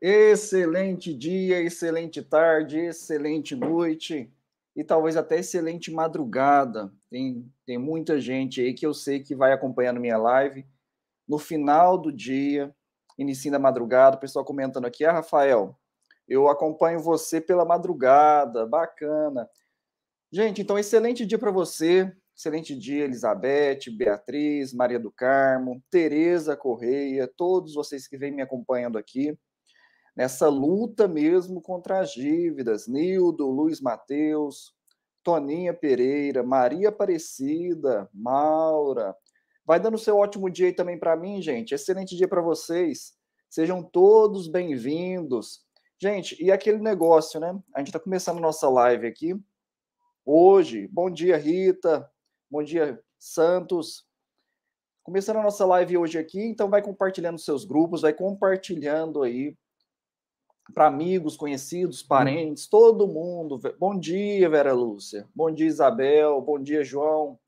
Excelente dia, excelente tarde, excelente noite e talvez até excelente madrugada. Tem, tem muita gente aí que eu sei que vai acompanhando minha live no final do dia, início da madrugada. O pessoal comentando aqui, ah, Rafael, eu acompanho você pela madrugada, bacana. Gente, então, excelente dia para você. Excelente dia, Elizabeth, Beatriz, Maria do Carmo, Tereza Correia, todos vocês que vêm me acompanhando aqui nessa luta mesmo contra as dívidas. Nildo, Luiz Mateus, Toninha Pereira, Maria Aparecida, Maura. Vai dando seu ótimo dia aí também para mim, gente. Excelente dia para vocês. Sejam todos bem-vindos. Gente, e aquele negócio, né? A gente está começando nossa live aqui hoje. Bom dia, Rita. Bom dia, Santos. Começando a nossa live hoje aqui, então vai compartilhando seus grupos, vai compartilhando aí para amigos, conhecidos, uhum. parentes, todo mundo. Bom dia, Vera Lúcia. Bom dia, Isabel. Bom dia, João.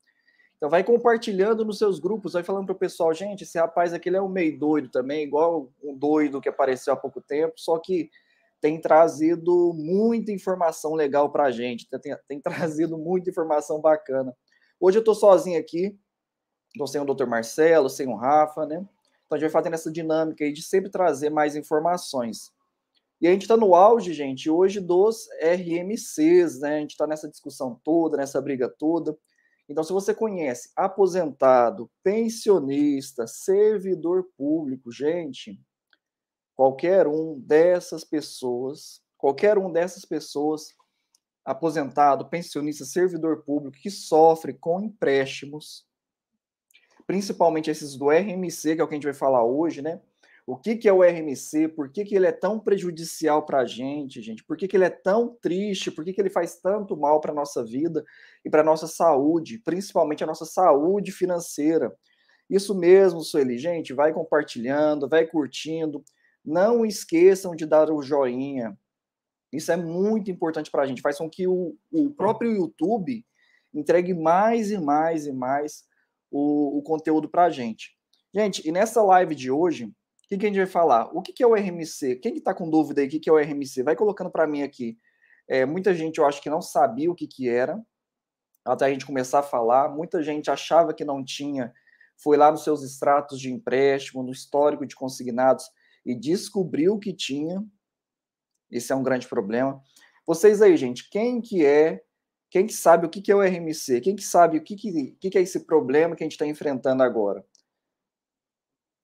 Então vai compartilhando nos seus grupos, vai falando para o pessoal, gente, esse rapaz aqui ele é um meio doido também, igual um doido que apareceu há pouco tempo, só que tem trazido muita informação legal para a gente, tem, tem, trazido muita informação bacana. Hoje eu estou sozinho aqui, estou sem o Dr. Marcelo, sem o Rafa, né? Então a gente vai fazendo essa dinâmica aí de sempre trazer mais informações. E a gente está no auge, gente, hoje dos RMCs, né? A gente está nessa discussão toda, nessa briga toda. Então, se você conhece aposentado, pensionista, servidor público, gente, qualquer um dessas pessoas, qualquer um dessas pessoas, aposentado, pensionista, servidor público, que sofre com empréstimos, principalmente esses do RMC, que é o que a gente vai falar hoje, né? O que, que é o RMC? Por que, que ele é tão prejudicial para a gente, gente? Por que, que ele é tão triste? Por que, que ele faz tanto mal para a nossa vida e para a nossa saúde, principalmente a nossa saúde financeira? Isso mesmo, Sueli. Gente, vai compartilhando, vai curtindo. Não esqueçam de dar o joinha. Isso é muito importante para a gente. Faz com que o, o próprio YouTube entregue mais e mais e mais o, o conteúdo para a gente. Gente, e nessa live de hoje, que, que a gente vai falar? O que, é o RMC? Quem está com dúvida aí, o que, que é o RMC? Vai colocando para mim aqui. É, muita gente, eu acho que não sabia o que, que era, até a gente começar a falar. Muita gente achava que não tinha, foi lá nos seus extratos de empréstimo, no histórico de consignados, e descobriu que tinha. Esse é um grande problema. Vocês aí, gente, quem que é, quem que sabe o que, que é o RMC? Quem que sabe o que, que, que, que é esse problema que a gente está enfrentando agora?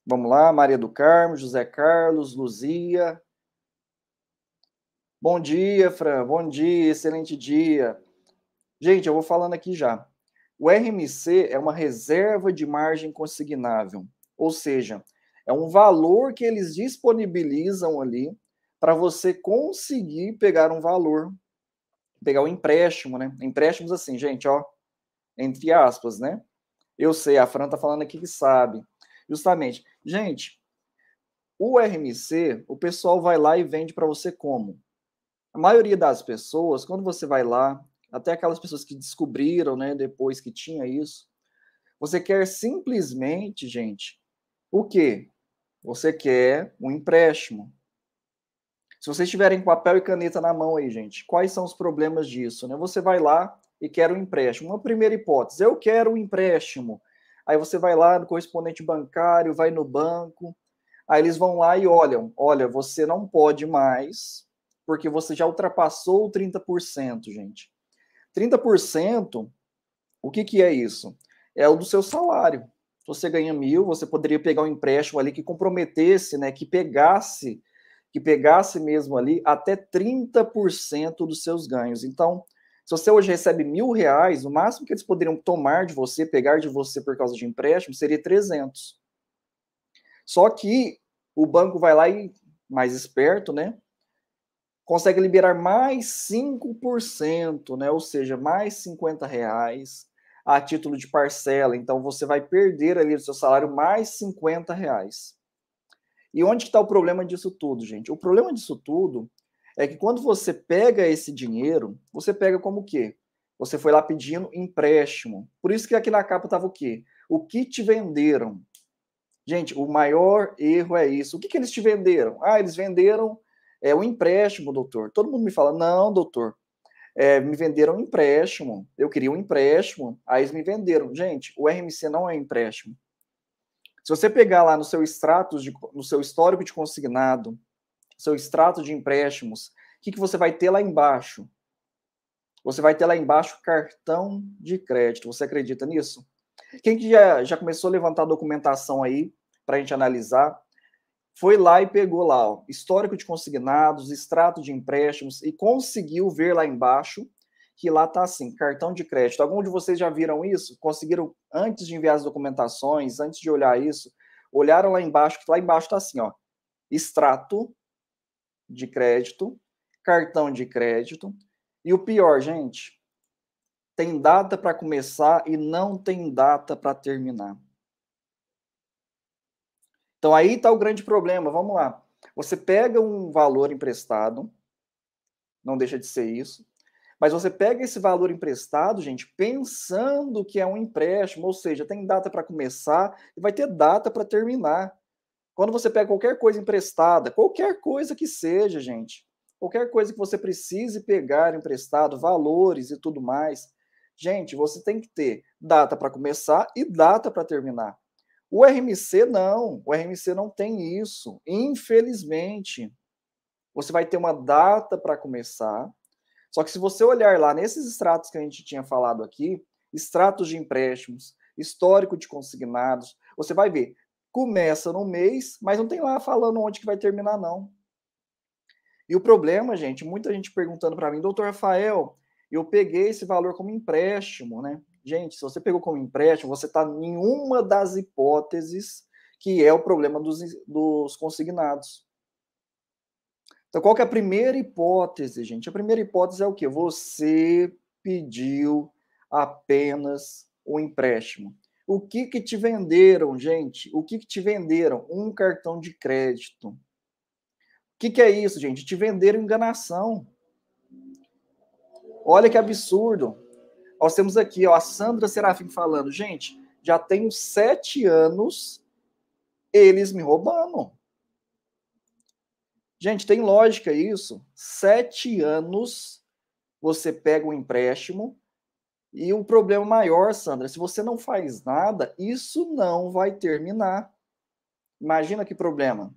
Vamos lá, Maria do Carmo, José Carlos, Luzia. Bom dia, Fran. Bom dia, excelente dia. Gente, eu vou falando aqui já. O RMC é uma reserva de margem consignável, ou seja, é um valor que eles disponibilizam ali para você conseguir pegar um valor, pegar o um empréstimo, né? Empréstimos assim, gente, ó, entre aspas, né? Eu sei, a Fran tá falando aqui que sabe. Justamente. Gente, o RMC, o pessoal vai lá e vende para você como? A maioria das pessoas, quando você vai lá, até aquelas pessoas que descobriram, né, depois que tinha isso, você quer simplesmente, gente, o quê? Você quer um empréstimo. Se vocês tiverem papel e caneta na mão aí, gente, quais são os problemas disso, né? Você vai lá e quer um empréstimo. Uma primeira hipótese, eu quero um empréstimo. Aí você vai lá no correspondente bancário, vai no banco, aí eles vão lá e olham: olha, você não pode mais, porque você já ultrapassou 30%, gente. 30%, o que, que é isso? É o do seu salário. Se você ganha mil, você poderia pegar um empréstimo ali que comprometesse, né, que pegasse, que pegasse mesmo ali até 30% dos seus ganhos. Então, se você hoje recebe mil reais, o máximo que eles poderiam tomar de você, pegar de você por causa de empréstimo, seria 300. Só que o banco vai lá e, mais esperto, né? Consegue liberar mais 5%, né? Ou seja, mais 50 reais a título de parcela. Então, você vai perder ali do seu salário mais 50 reais. E onde está o problema disso tudo, gente? O problema disso tudo é que quando você pega esse dinheiro, você pega como o quê? Você foi lá pedindo empréstimo. Por isso que aqui na capa estava o quê? O que te venderam? Gente, o maior erro é isso. O que, que eles te venderam? Ah, eles venderam é, o empréstimo, doutor. Todo mundo me fala, não, doutor, é, me venderam um empréstimo. Eu queria um empréstimo, aí eles me venderam. Gente, o RMC não é empréstimo. Se você pegar lá no seu extratos, de, no seu histórico de consignado, seu extrato de empréstimos, o que, que você vai ter lá embaixo? Você vai ter lá embaixo cartão de crédito. Você acredita nisso? Quem que já, já começou a levantar a documentação aí para a gente analisar? Foi lá e pegou lá ó, histórico de consignados, extrato de empréstimos e conseguiu ver lá embaixo que lá tá assim, cartão de crédito. Algum de vocês já viram isso? Conseguiram antes de enviar as documentações, antes de olhar isso, olharam lá embaixo, que lá embaixo tá assim, ó, extrato de crédito, cartão de crédito. E o pior, gente, tem data para começar e não tem data para terminar. Então aí está o grande problema. Vamos lá. Você pega um valor emprestado, não deixa de ser isso, mas você pega esse valor emprestado, gente, pensando que é um empréstimo, ou seja, tem data para começar e vai ter data para terminar. Quando você pega qualquer coisa emprestada, qualquer coisa que seja, gente, qualquer coisa que você precise pegar emprestado, valores e tudo mais, gente, você tem que ter data para começar e data para terminar. O RMC não, o RMC não tem isso, infelizmente. Você vai ter uma data para começar. Só que se você olhar lá nesses extratos que a gente tinha falado aqui, extratos de empréstimos, histórico de consignados, você vai ver começa no mês, mas não tem lá falando onde que vai terminar, não. E o problema, gente, muita gente perguntando para mim, doutor Rafael, eu peguei esse valor como empréstimo, né? Gente, se você pegou como empréstimo, você está em uma das hipóteses que é o problema dos, dos consignados. Então, qual que é a primeira hipótese, gente? A primeira hipótese é o quê? Você pediu apenas o empréstimo. O que que te venderam, gente? O que que te venderam? Um cartão de crédito. O que que é isso, gente? Te venderam enganação. Olha que absurdo. Nós temos aqui ó, a Sandra Serafim falando, gente, já tenho sete anos eles me roubando. Gente, tem lógica isso? Sete anos você pega um empréstimo, e o problema maior, Sandra, se você não faz nada, isso não vai terminar. Imagina que problema.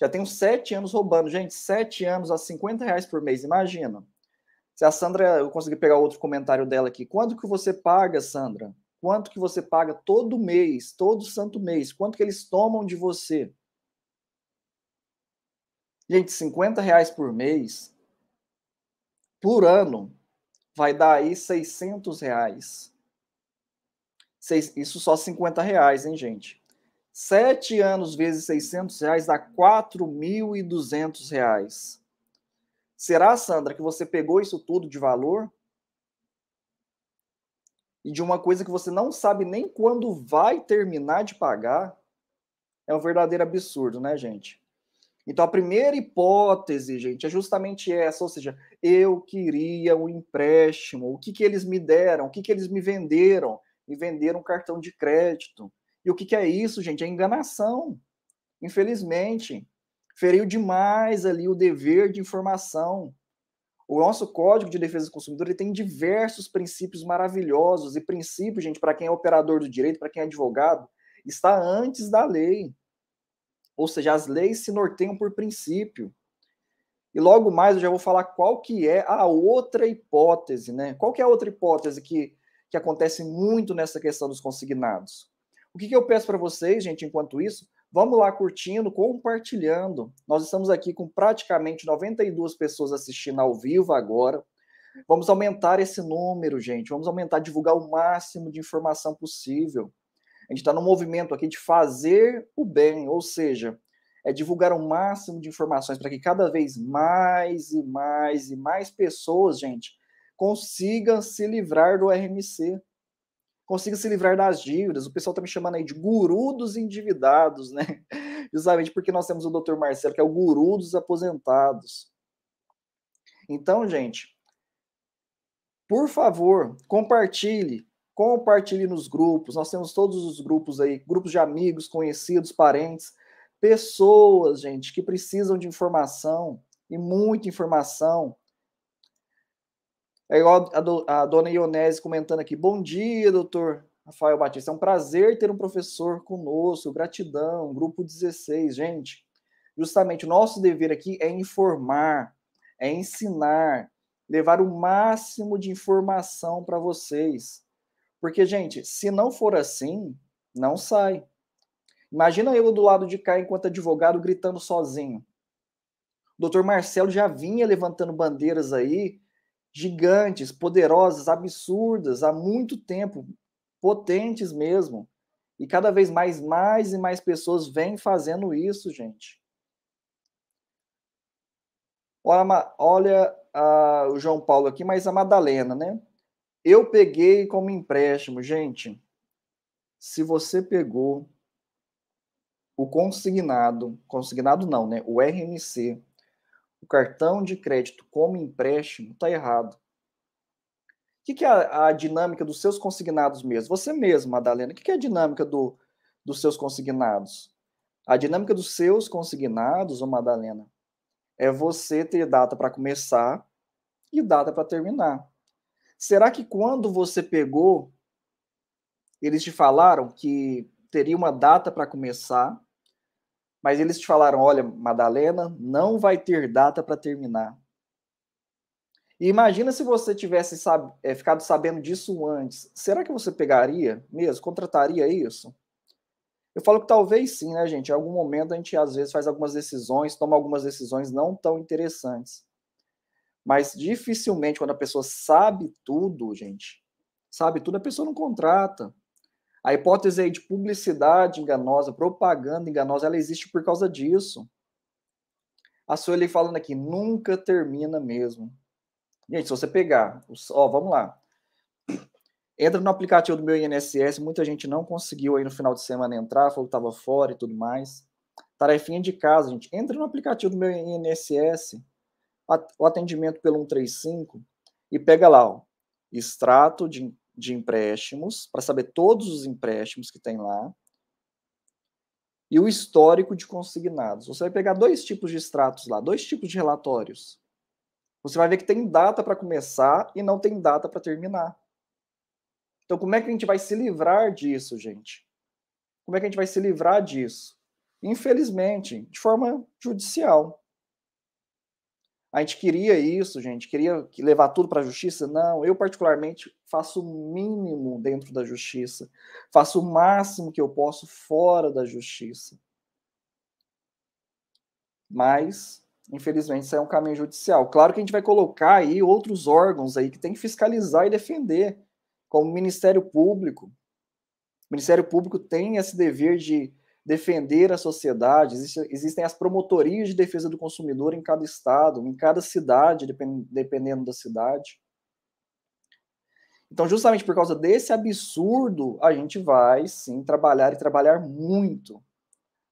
Já tenho sete anos roubando. Gente, sete anos a 50 reais por mês, imagina. Se a Sandra, eu consegui pegar outro comentário dela aqui. Quanto que você paga, Sandra? Quanto que você paga todo mês, todo santo mês? Quanto que eles tomam de você? Gente, 50 reais por mês, por ano, vai dar aí 600 reais. Isso só 50 reais, hein, gente? Sete anos vezes 600 reais dá 4.200 reais. Será, Sandra, que você pegou isso tudo de valor? E de uma coisa que você não sabe nem quando vai terminar de pagar? É um verdadeiro absurdo, né, gente? Então, a primeira hipótese, gente, é justamente essa: ou seja, eu queria um empréstimo. O que, que eles me deram? O que, que eles me venderam? Me venderam um cartão de crédito. E o que, que é isso, gente? É enganação. Infelizmente, feriu demais ali o dever de informação. O nosso Código de Defesa do Consumidor ele tem diversos princípios maravilhosos e princípios, gente, para quem é operador do direito, para quem é advogado, está antes da lei. Ou seja, as leis se norteiam por princípio. E logo mais eu já vou falar qual que é a outra hipótese, né? Qual que é a outra hipótese que, que acontece muito nessa questão dos consignados? O que, que eu peço para vocês, gente, enquanto isso, vamos lá curtindo, compartilhando. Nós estamos aqui com praticamente 92 pessoas assistindo ao vivo agora. Vamos aumentar esse número, gente. Vamos aumentar, divulgar o máximo de informação possível gente está no movimento aqui de fazer o bem, ou seja, é divulgar o máximo de informações para que cada vez mais e mais e mais pessoas, gente, consigam se livrar do RMC, consigam se livrar das dívidas. O pessoal está me chamando aí de guru dos endividados, né? Justamente porque nós temos o Dr. Marcelo, que é o guru dos aposentados. Então, gente, por favor, compartilhe, compartilhe nos grupos. Nós temos todos os grupos aí, grupos de amigos, conhecidos, parentes, pessoas, gente, que precisam de informação e muita informação. É igual a, do, a dona Ionese comentando aqui: bom dia, doutor Rafael Batista. É um prazer ter um professor conosco, gratidão, grupo 16. Gente, justamente o nosso dever aqui é informar, é ensinar, levar o máximo de informação para vocês. Porque, gente, se não for assim, não sai. Imagina eu do lado de cá, enquanto advogado, gritando sozinho. O doutor Marcelo já vinha levantando bandeiras aí, gigantes, poderosas, absurdas, há muito tempo, potentes mesmo. E cada vez mais, mais e mais pessoas vêm fazendo isso, gente. Olha, olha o João Paulo aqui, mas a Madalena, né? Eu peguei como empréstimo, gente. Se você pegou o consignado, consignado não, né? O RMC, o cartão de crédito como empréstimo, está errado. O que, que é a, a, dinâmica dos seus consignados mesmo? Você mesmo, Madalena, o que, que é a dinâmica do, dos seus consignados? A dinâmica dos seus consignados, ô Madalena, é você ter data para começar e data para terminar. Será que quando você pegou, eles te falaram que teria uma data para começar, mas eles te falaram: olha, Madalena, não vai ter data para terminar. E imagina se você tivesse sab... é, ficado sabendo disso antes. Será que você pegaria mesmo? Contrataria isso? Eu falo que talvez sim, né, gente? Em algum momento a gente às vezes faz algumas decisões, toma algumas decisões não tão interessantes. Mas dificilmente quando a pessoa sabe tudo, gente, sabe tudo, a pessoa não contrata. A hipótese aí de publicidade enganosa, propaganda enganosa, ela existe por causa disso. A Sueli falando aqui, nunca termina mesmo. Gente, se você pegar, ó, vamos lá. Entra no aplicativo do meu INSS, muita gente não conseguiu aí no final de semana entrar, falou que estava fora e tudo mais. Tarefinha de casa, gente. Entra no aplicativo do meu INSS, o atendimento pelo 135 e pega lá, ó, extrato de, de empréstimos, para saber todos os empréstimos que tem lá, e o histórico de consignados. Você vai pegar dois tipos de extratos lá, dois tipos de relatórios. Você vai ver que tem data para começar e não tem data para terminar. Então, como é que a gente vai se livrar disso, gente? Como é que a gente vai se livrar disso? Infelizmente, de forma judicial. A gente queria isso, gente, queria levar tudo para a justiça? Não, eu particularmente faço o mínimo dentro da justiça, faço o máximo que eu posso fora da justiça. Mas, infelizmente, isso é um caminho judicial. Claro que a gente vai colocar aí outros órgãos aí que tem que fiscalizar e defender, como o Ministério Público. O Ministério Público tem esse dever de defender a sociedade, existem as promotorias de defesa do consumidor em cada estado, em cada cidade, dependendo da cidade. Então, justamente por causa desse absurdo, a gente vai sim trabalhar e trabalhar muito.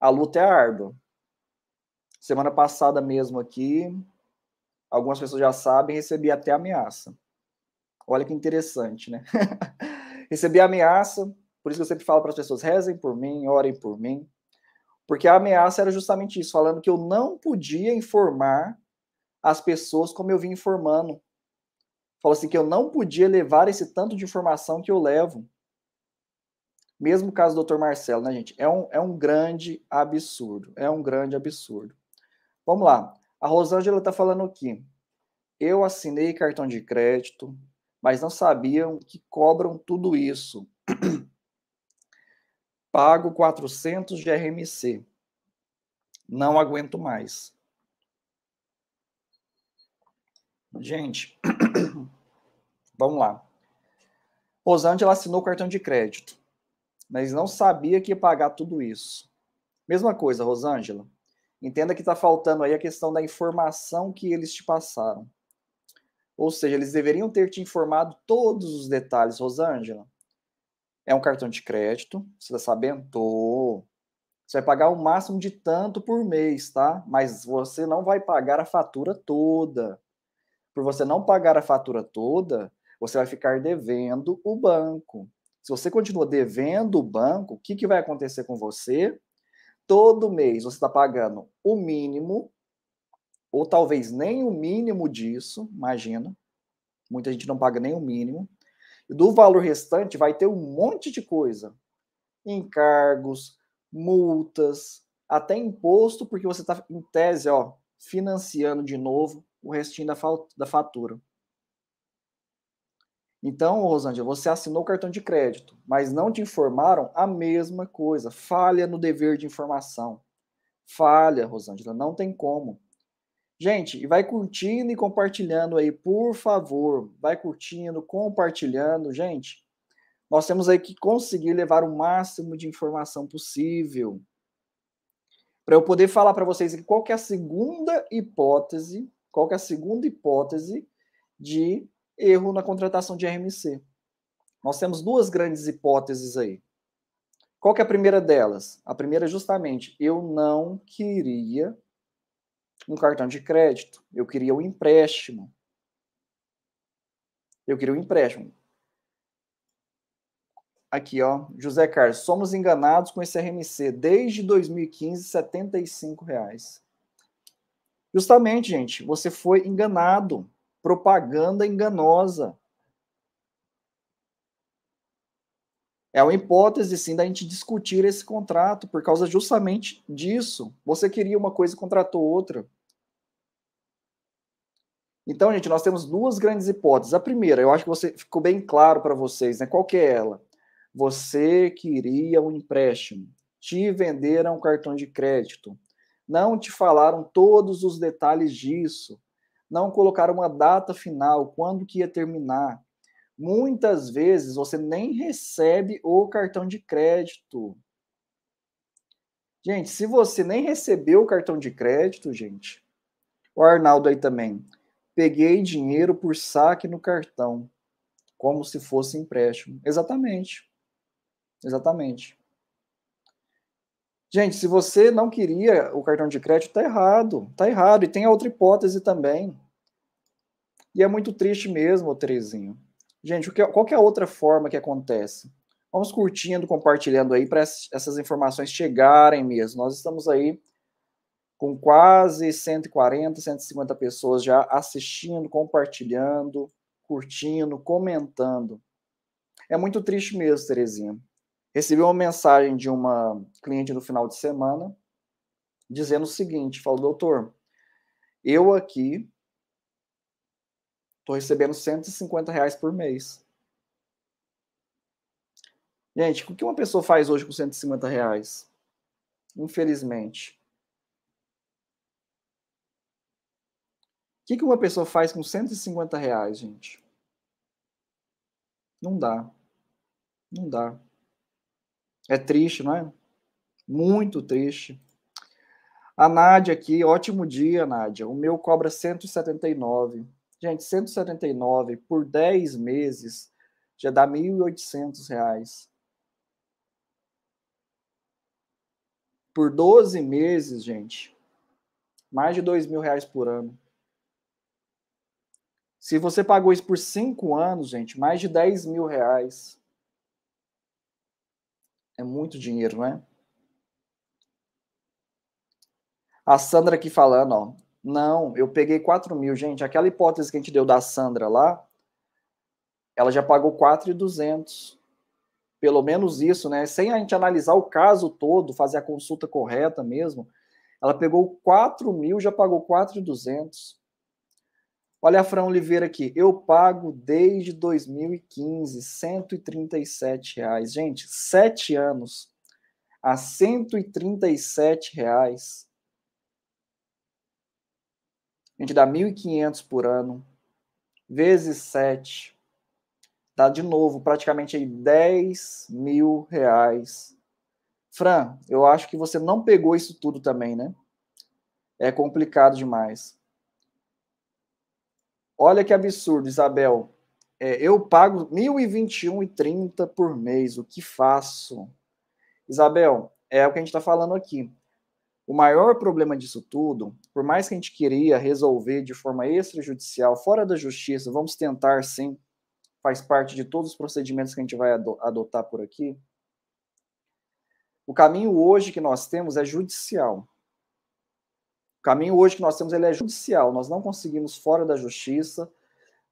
A luta é árdua. Semana passada mesmo aqui, algumas pessoas já sabem, recebi até ameaça. Olha que interessante, né? recebi ameaça por isso que eu sempre falo para as pessoas: rezem por mim, orem por mim. Porque a ameaça era justamente isso, falando que eu não podia informar as pessoas como eu vim informando. Falou assim que eu não podia levar esse tanto de informação que eu levo. Mesmo o caso do Dr. Marcelo, né, gente? É um, é um grande absurdo. É um grande absurdo. Vamos lá. A Rosângela está falando aqui. Eu assinei cartão de crédito, mas não sabiam que cobram tudo isso. Pago 400 de RMC. Não aguento mais. Gente, vamos lá. Rosângela assinou o cartão de crédito, mas não sabia que ia pagar tudo isso. Mesma coisa, Rosângela. Entenda que está faltando aí a questão da informação que eles te passaram. Ou seja, eles deveriam ter te informado todos os detalhes, Rosângela. É um cartão de crédito, você tá sabendo? Você vai pagar o máximo de tanto por mês, tá? Mas você não vai pagar a fatura toda. Por você não pagar a fatura toda, você vai ficar devendo o banco. Se você continua devendo o banco, o que, que vai acontecer com você? Todo mês você está pagando o mínimo, ou talvez nem o mínimo disso, imagina. Muita gente não paga nem o mínimo do valor restante vai ter um monte de coisa: encargos, multas, até imposto, porque você está, em tese, ó, financiando de novo o restinho da, da fatura. Então, Rosângela, você assinou o cartão de crédito, mas não te informaram a mesma coisa. Falha no dever de informação. Falha, Rosângela, não tem como. Gente, vai curtindo e compartilhando aí, por favor. Vai curtindo, compartilhando, gente. Nós temos aí que conseguir levar o máximo de informação possível. Para eu poder falar para vocês qual é a segunda hipótese, qual é a segunda hipótese de erro na contratação de RMC. Nós temos duas grandes hipóteses aí. Qual é a primeira delas? A primeira é justamente, eu não queria um cartão de crédito, eu queria um empréstimo. Eu queria um empréstimo. Aqui, ó, José Carlos, somos enganados com esse RMC desde 2015, 75 reais. Justamente, gente, você foi enganado. Propaganda enganosa. É uma hipótese, sim, da gente discutir esse contrato por causa justamente disso. Você queria uma coisa e contratou outra. Então, gente, nós temos duas grandes hipóteses. A primeira, eu acho que você ficou bem claro para vocês, né? Qual que é ela? Você queria um empréstimo, te venderam um cartão de crédito, não te falaram todos os detalhes disso, não colocaram uma data final, quando que ia terminar, Muitas vezes você nem recebe o cartão de crédito. Gente, se você nem recebeu o cartão de crédito, gente, o Arnaldo aí também. Peguei dinheiro por saque no cartão, como se fosse empréstimo. Exatamente. Exatamente. Gente, se você não queria o cartão de crédito, tá errado. Tá errado. E tem a outra hipótese também. E é muito triste mesmo, Terezinho. Gente, é, qual que é a outra forma que acontece? Vamos curtindo, compartilhando aí para essas informações chegarem mesmo. Nós estamos aí com quase 140, 150 pessoas já assistindo, compartilhando, curtindo, comentando. É muito triste mesmo, Terezinha. Recebi uma mensagem de uma cliente no final de semana dizendo o seguinte: falou, doutor, eu aqui Estou recebendo 150 reais por mês. Gente, o que uma pessoa faz hoje com 150 reais? Infelizmente. O que uma pessoa faz com 150 reais, gente? Não dá. Não dá. É triste, não é? Muito triste. A Nádia aqui, ótimo dia, Nádia. O meu cobra 179. Gente, 179 por 10 meses já dá R$ 1.800. Por 12 meses, gente, mais de R$ 2.000 por ano. Se você pagou isso por 5 anos, gente, mais de 10 mil reais. É muito dinheiro, não é? A Sandra aqui falando, ó. Não, eu peguei 4 mil, gente. Aquela hipótese que a gente deu da Sandra lá, ela já pagou 4,200. Pelo menos isso, né? Sem a gente analisar o caso todo, fazer a consulta correta mesmo. Ela pegou 4 mil, já pagou 4,200. Olha a Fran Oliveira aqui. Eu pago desde 2015, 137 reais. Gente, sete anos a 137 reais. A gente dá 1.500 por ano, vezes 7, dá de novo praticamente aí 10 mil reais. Fran, eu acho que você não pegou isso tudo também, né? É complicado demais. Olha que absurdo, Isabel. É, eu pago R$ 1.021,30 por mês. O que faço? Isabel, é o que a gente está falando aqui. O maior problema disso tudo, por mais que a gente queria resolver de forma extrajudicial, fora da justiça, vamos tentar sim, faz parte de todos os procedimentos que a gente vai adotar por aqui. O caminho hoje que nós temos é judicial. O caminho hoje que nós temos ele é judicial. Nós não conseguimos fora da justiça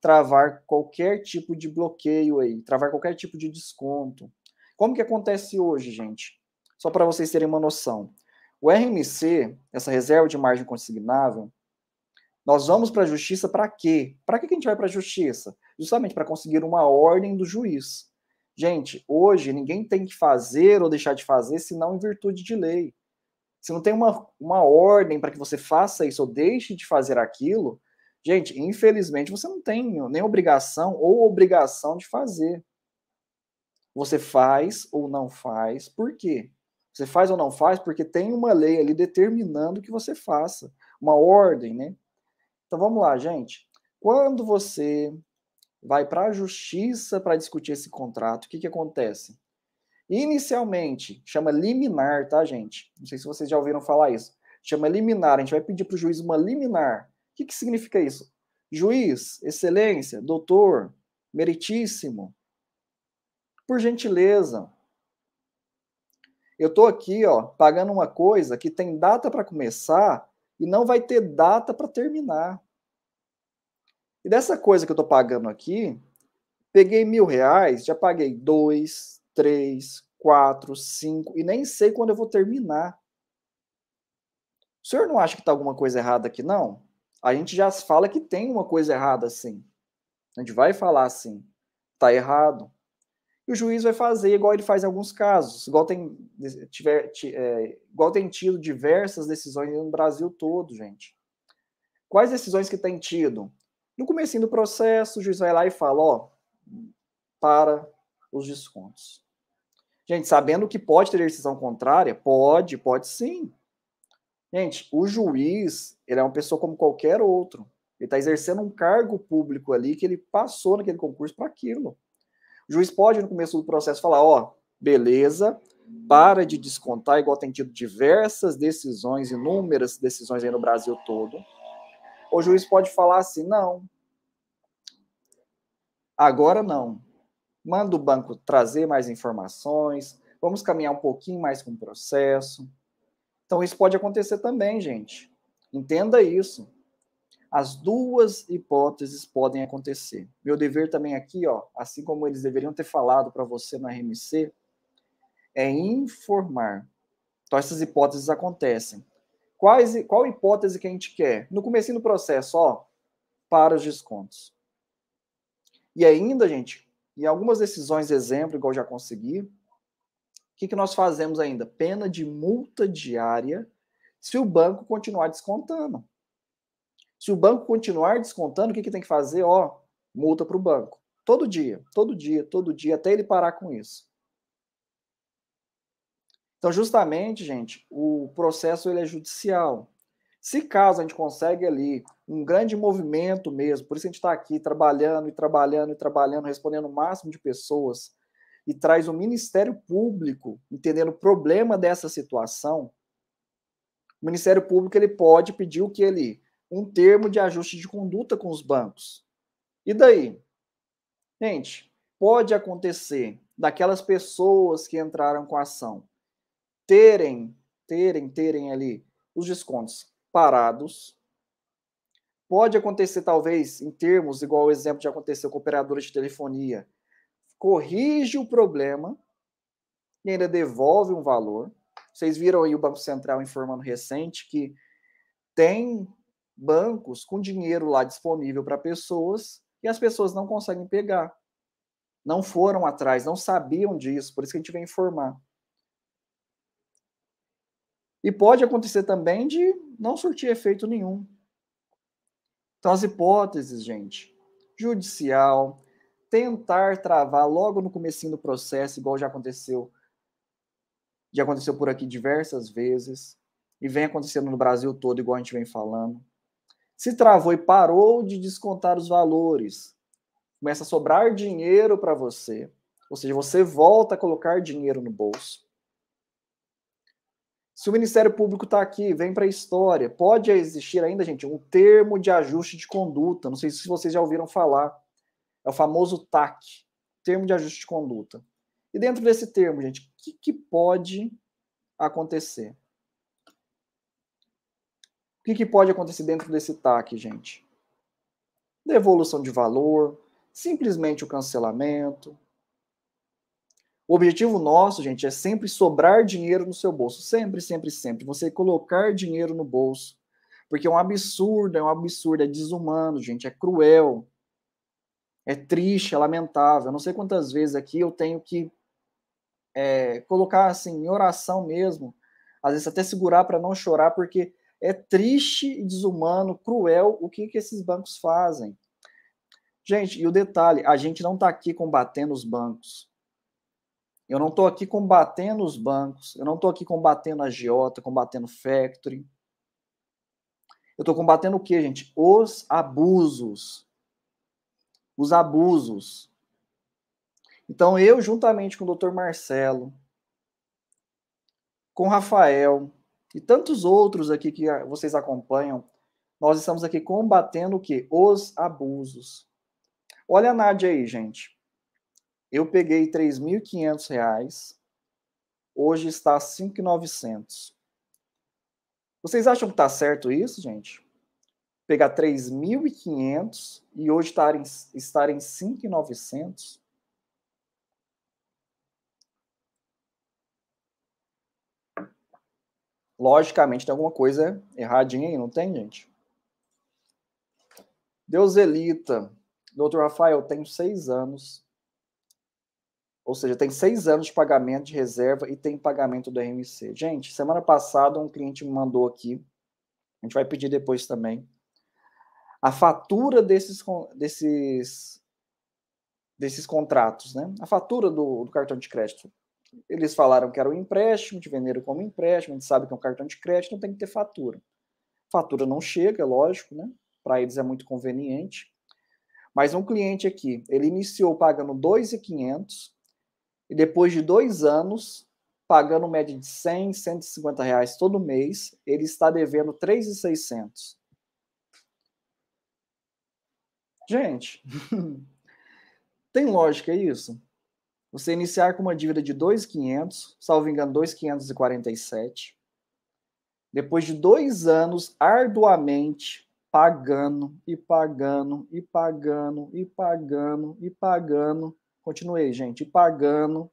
travar qualquer tipo de bloqueio aí, travar qualquer tipo de desconto. Como que acontece hoje, gente? Só para vocês terem uma noção. O RMC, essa reserva de margem consignável, nós vamos para a justiça para quê? Para que a gente vai para a justiça? Justamente para conseguir uma ordem do juiz. Gente, hoje ninguém tem que fazer ou deixar de fazer senão em virtude de lei. Se não tem uma, uma ordem para que você faça isso ou deixe de fazer aquilo, gente, infelizmente você não tem nem obrigação ou obrigação de fazer. Você faz ou não faz, por quê? Você faz ou não faz porque tem uma lei ali determinando que você faça, uma ordem, né? Então vamos lá, gente. Quando você vai para a justiça para discutir esse contrato, o que, que acontece? Inicialmente, chama liminar, tá, gente? Não sei se vocês já ouviram falar isso. Chama liminar, a gente vai pedir para o juiz uma liminar. O que, que significa isso? Juiz, excelência, doutor, meritíssimo, por gentileza, eu estou aqui, ó, pagando uma coisa que tem data para começar e não vai ter data para terminar. E dessa coisa que eu estou pagando aqui, peguei mil reais, já paguei dois, três, quatro, cinco, e nem sei quando eu vou terminar. O senhor não acha que está alguma coisa errada aqui, não? A gente já fala que tem uma coisa errada, sim. A gente vai falar assim, tá errado e o juiz vai fazer igual ele faz em alguns casos, igual tem, tiver, é, igual tem tido diversas decisões no Brasil todo, gente. Quais decisões que tem tido? No começo do processo, o juiz vai lá e fala, ó, para os descontos. Gente, sabendo que pode ter decisão contrária, pode, pode sim. Gente, o juiz, ele é uma pessoa como qualquer outro. Ele está exercendo um cargo público ali que ele passou naquele concurso para aquilo. O juiz pode, no começo do processo, falar: ó, beleza, para de descontar, igual tem tido diversas decisões, inúmeras decisões aí no Brasil todo. O juiz pode falar assim: não, agora não. Manda o banco trazer mais informações, vamos caminhar um pouquinho mais com o processo. Então, isso pode acontecer também, gente. Entenda isso. As duas hipóteses podem acontecer. Meu dever também aqui, ó, assim como eles deveriam ter falado para você no RMC, é informar. Então essas hipóteses acontecem. Quais, qual hipótese que a gente quer? No começo do processo, ó, para os descontos. E ainda, gente, em algumas decisões, exemplo, igual já consegui, o que, que nós fazemos ainda? Pena de multa diária se o banco continuar descontando. Se o banco continuar descontando, o que, que tem que fazer? Ó, multa para o banco. Todo dia, todo dia, todo dia, até ele parar com isso. Então, justamente, gente, o processo ele é judicial. Se caso a gente consegue ali um grande movimento mesmo, por isso a gente está aqui trabalhando e trabalhando e trabalhando, respondendo o máximo de pessoas, e traz o Ministério Público entendendo o problema dessa situação, o Ministério Público ele pode pedir o que ele um termo de ajuste de conduta com os bancos. E daí? Gente, pode acontecer daquelas pessoas que entraram com a ação terem, terem, terem ali os descontos parados. Pode acontecer, talvez, em termos, igual o exemplo de aconteceu com operadora de telefonia, corrige o problema e ainda devolve um valor. Vocês viram aí o Banco Central informando recente que tem bancos com dinheiro lá disponível para pessoas e as pessoas não conseguem pegar. Não foram atrás, não sabiam disso, por isso que a gente vem informar. E pode acontecer também de não surtir efeito nenhum. Então, as hipóteses, gente, judicial, tentar travar logo no comecinho do processo, igual já aconteceu, já aconteceu por aqui diversas vezes, e vem acontecendo no Brasil todo, igual a gente vem falando. Se travou e parou de descontar os valores, começa a sobrar dinheiro para você. Ou seja, você volta a colocar dinheiro no bolso. Se o Ministério Público está aqui, vem para a história. Pode existir ainda, gente, um termo de ajuste de conduta. Não sei se vocês já ouviram falar. É o famoso TAC, termo de ajuste de conduta. E dentro desse termo, gente, o que, que pode acontecer? O que, que pode acontecer dentro desse TAC, gente? Devolução de valor, simplesmente o cancelamento. O objetivo nosso, gente, é sempre sobrar dinheiro no seu bolso. Sempre, sempre, sempre. Você colocar dinheiro no bolso. Porque é um absurdo, é um absurdo, é desumano, gente, é cruel. É triste, é lamentável. Eu não sei quantas vezes aqui eu tenho que é, colocar assim, em oração mesmo. Às vezes até segurar para não chorar, porque é triste, desumano, cruel o que, que esses bancos fazem. Gente, e o detalhe, a gente não está aqui combatendo os bancos. Eu não estou aqui combatendo os bancos. Eu não estou aqui combatendo a Giota, combatendo factory. Eu estou combatendo o que, gente? Os abusos. Os abusos. Então, eu, juntamente com o doutor Marcelo, com o Rafael, e tantos outros aqui que ah, vocês acompanham, nós estamos aqui combatendo o quê? Os abusos. Olha a Nádia aí, gente. Eu peguei R$ reais. hoje está R$ 5.900. Vocês acham que está certo isso, gente? Pegar 3.500 e hoje estar em, estar em 5.900? Logicamente tem alguma coisa erradinha aí, não tem, gente? Deuselita. Doutor Rafael, tenho seis anos. Ou seja, tem seis anos de pagamento de reserva e tem pagamento do RMC. Gente, semana passada um cliente me mandou aqui. A gente vai pedir depois também. A fatura desses, desses, desses contratos, né? A fatura do, do cartão de crédito eles falaram que era um empréstimo, te venderam como empréstimo, a gente sabe que é um cartão de crédito, não tem que ter fatura. Fatura não chega, é lógico, né? Para eles é muito conveniente. Mas um cliente aqui, ele iniciou pagando 2,500 e depois de dois anos, pagando média de 100, 150 reais todo mês, ele está devendo 3,600. Gente, tem lógica isso? você iniciar com uma dívida de 2,500, salvo engano, 2,547. Depois de dois anos arduamente pagando e pagando e pagando e pagando e pagando, continuei, gente, pagando.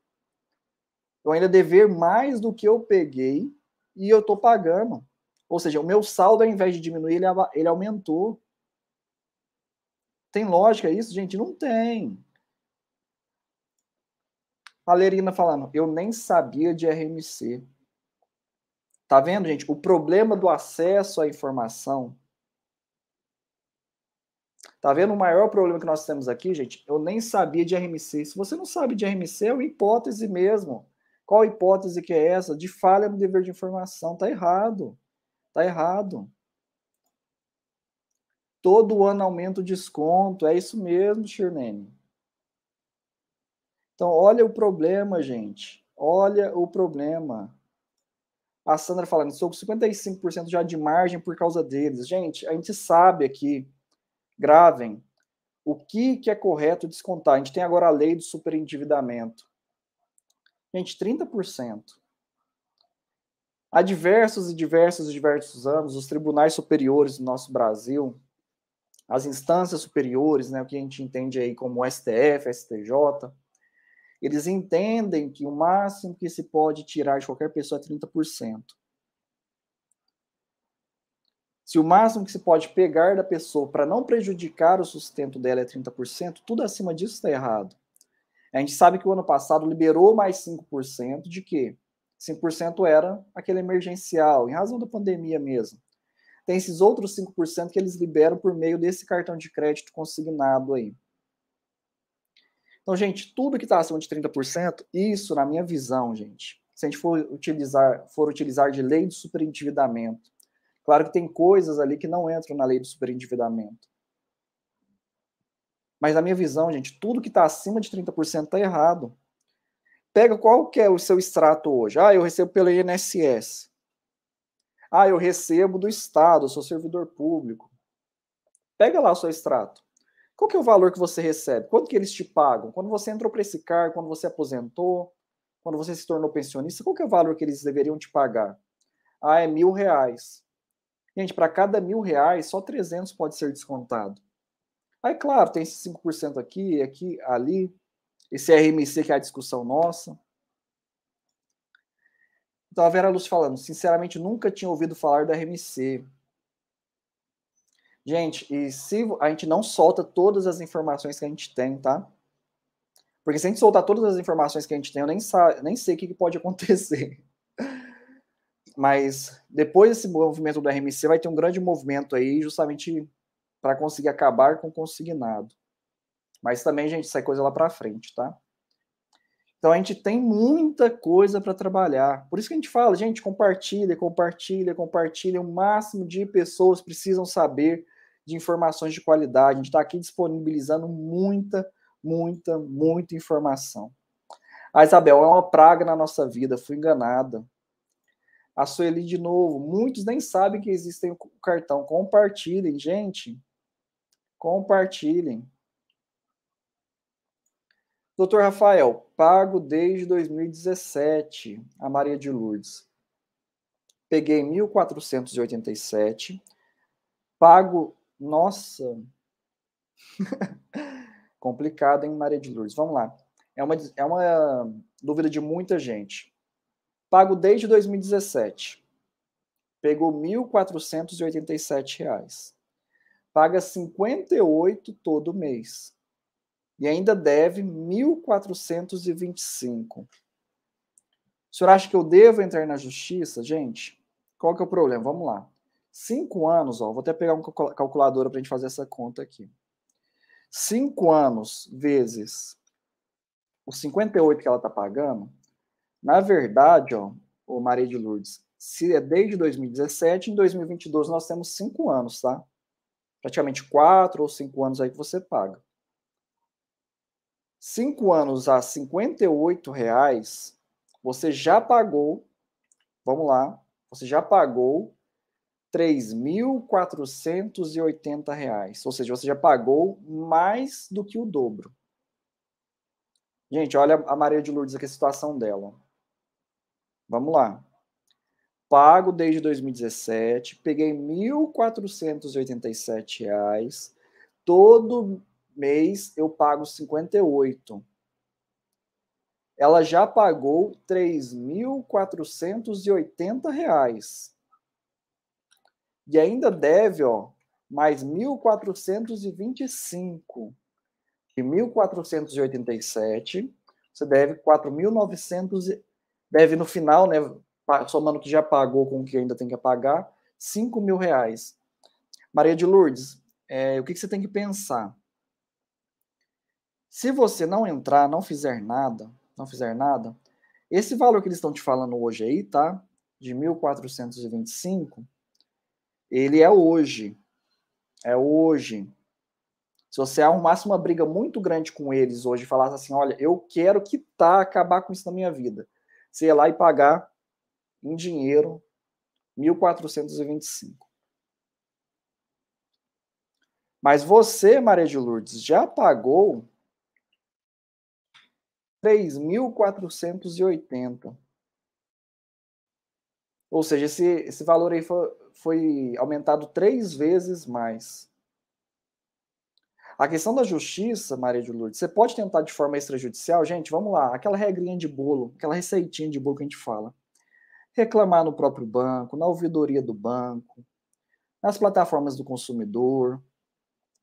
Eu ainda dever mais do que eu peguei e eu estou pagando. Ou seja, o meu saldo, ao invés de diminuir, ele, ele aumentou. Tem lógica isso, gente? Não tem. Valerina falando, eu nem sabia de RMC. Tá vendo, gente? O problema do acesso à informação. Tá vendo o maior problema que nós temos aqui, gente? Eu nem sabia de RMC. Se você não sabe de RMC, é uma hipótese mesmo. Qual hipótese que é essa? De falha no dever de informação. Tá errado. Tá errado. Todo ano aumenta o desconto. É isso mesmo, Shirlene. Então, olha o problema, gente. Olha o problema. A Sandra falando, sou com 55% já de margem por causa deles. Gente, a gente sabe aqui, gravem, o que, que é correto descontar. A gente tem agora a lei do superendividamento. Gente, 30%. Há diversos e diversos e diversos anos, os tribunais superiores do nosso Brasil, as instâncias superiores, né, o que a gente entende aí como STF, STJ, eles entendem que o máximo que se pode tirar de qualquer pessoa é 30%. Se o máximo que se pode pegar da pessoa para não prejudicar o sustento dela é 30%, tudo acima disso está errado. A gente sabe que o ano passado liberou mais 5% de quê? 5% era aquele emergencial, em razão da pandemia mesmo. Tem esses outros 5% que eles liberam por meio desse cartão de crédito consignado aí. Então, gente, tudo que está acima de 30%, isso, na minha visão, gente, se a gente for utilizar, for utilizar de lei do superendividamento, claro que tem coisas ali que não entram na lei do superendividamento. Mas, na minha visão, gente, tudo que está acima de 30% está errado. Pega qual que é o seu extrato hoje. Ah, eu recebo pelo INSS. Ah, eu recebo do Estado, sou servidor público. Pega lá o seu extrato. Qual que é o valor que você recebe? Quanto que eles te pagam? Quando você entrou para esse cargo, quando você aposentou, quando você se tornou pensionista, qual que é o valor que eles deveriam te pagar? Ah, é mil reais. Gente, para cada mil reais, só 300 pode ser descontado. Aí, claro, tem esse 5% aqui, aqui, ali, esse RMC que é a discussão nossa. Então, a Vera Luz falando, sinceramente, nunca tinha ouvido falar do RMC. Gente, e se a gente não solta todas as informações que a gente tem, tá? Porque se a gente soltar todas as informações que a gente tem, eu nem, nem sei o que, que pode acontecer. Mas depois desse movimento do RMC, vai ter um grande movimento aí, justamente para conseguir acabar com o consignado. Mas também, gente, sai é coisa lá para frente, tá? Então a gente tem muita coisa para trabalhar. Por isso que a gente fala, gente, compartilha, compartilha, compartilha. O máximo de pessoas precisam saber de informações de qualidade. A gente está aqui disponibilizando muita, muita, muita informação. A ah, Isabel, é uma praga na nossa vida, fui enganada. A Sueli, de novo, muitos nem sabem que existem o cartão. Compartilhem, gente. Compartilhem. Doutor Rafael, pago desde 2017 a Maria de Lourdes. Peguei 1.487, pago nossa! Complicado, hein, Maria de Lourdes? Vamos lá. É uma, é uma dúvida de muita gente. Pago desde 2017. Pegou R$ 1.487. Paga 58 todo mês. E ainda deve 1.425. O senhor acha que eu devo entrar na justiça, gente? Qual que é o problema? Vamos lá. Cinco anos, ó, vou até pegar uma calculadora para a gente fazer essa conta aqui. Cinco anos vezes os 58 que ela está pagando, na verdade, ó, o Maria de Lourdes, se é desde 2017, em 2022 nós temos cinco anos, tá? Praticamente quatro ou cinco anos aí que você paga. Cinco anos a 58 reais, você já pagou, vamos lá, você já pagou 3.480 reais. Ou seja, você já pagou mais do que o dobro. Gente, olha a Maria de Lourdes aqui, a situação dela. Vamos lá. Pago desde 2017, peguei 1.487 reais. Todo mês eu pago 58. Ela já pagou 3.480 reais. E ainda deve, ó, mais 1.425. De 1.487, você deve 4.900, deve no final, né, somando que já pagou com o que ainda tem que pagar, 5 mil reais. Maria de Lourdes, é, o que, que você tem que pensar? Se você não entrar, não fizer nada, não fizer nada, esse valor que eles estão te falando hoje aí, tá? De 1.425, ele é hoje. É hoje. Se você arrumasse uma briga muito grande com eles hoje e falasse assim, olha, eu quero quitar, tá, acabar com isso na minha vida, você ia lá e pagar em dinheiro 1.425. Mas você, Maria de Lourdes, já pagou 3.480. Ou seja, esse, esse valor aí foi, foi aumentado três vezes mais. A questão da justiça, Maria de Lourdes, você pode tentar de forma extrajudicial, gente, vamos lá, aquela regrinha de bolo, aquela receitinha de bolo que a gente fala. Reclamar no próprio banco, na ouvidoria do banco, nas plataformas do consumidor,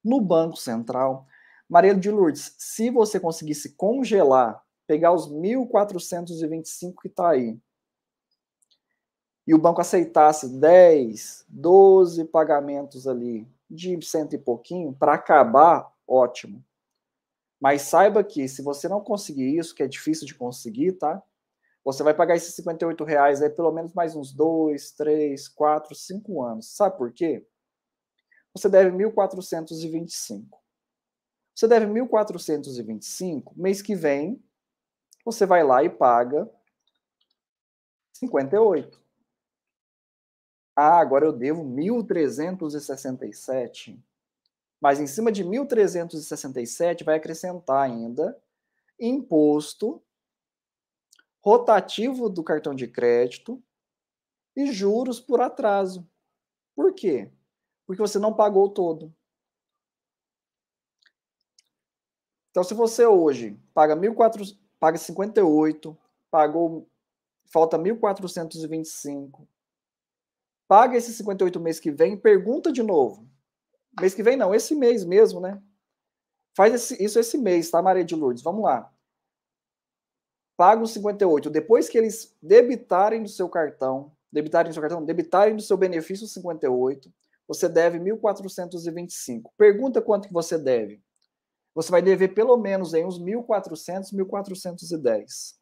no Banco Central. Maria de Lourdes, se você conseguisse congelar, pegar os 1.425 que está aí, e o banco aceitasse 10, 12 pagamentos ali de cento e pouquinho para acabar, ótimo. Mas saiba que se você não conseguir isso, que é difícil de conseguir, tá? Você vai pagar esses 58 reais aí pelo menos mais uns 2, 3, 4, 5 anos. Sabe por quê? Você deve 1.425. Você deve 1.425, mês que vem, você vai lá e paga 58. Ah, agora eu devo 1.367. Mas em cima de 1.367 vai acrescentar ainda imposto rotativo do cartão de crédito e juros por atraso. Por quê? Porque você não pagou todo. Então, se você hoje paga 1.400, paga 58, pagou, falta 1.425, paga esses 58 meses que vem, pergunta de novo. Mês que vem não, esse mês mesmo, né? Faz esse, isso esse mês, tá, Maria de Lourdes? Vamos lá. Paga os 58. Depois que eles debitarem do seu cartão, debitarem do seu cartão, debitarem do seu benefício 58, você deve 1.425. Pergunta quanto que você deve. Você vai dever pelo menos em uns 1.400, 1.410.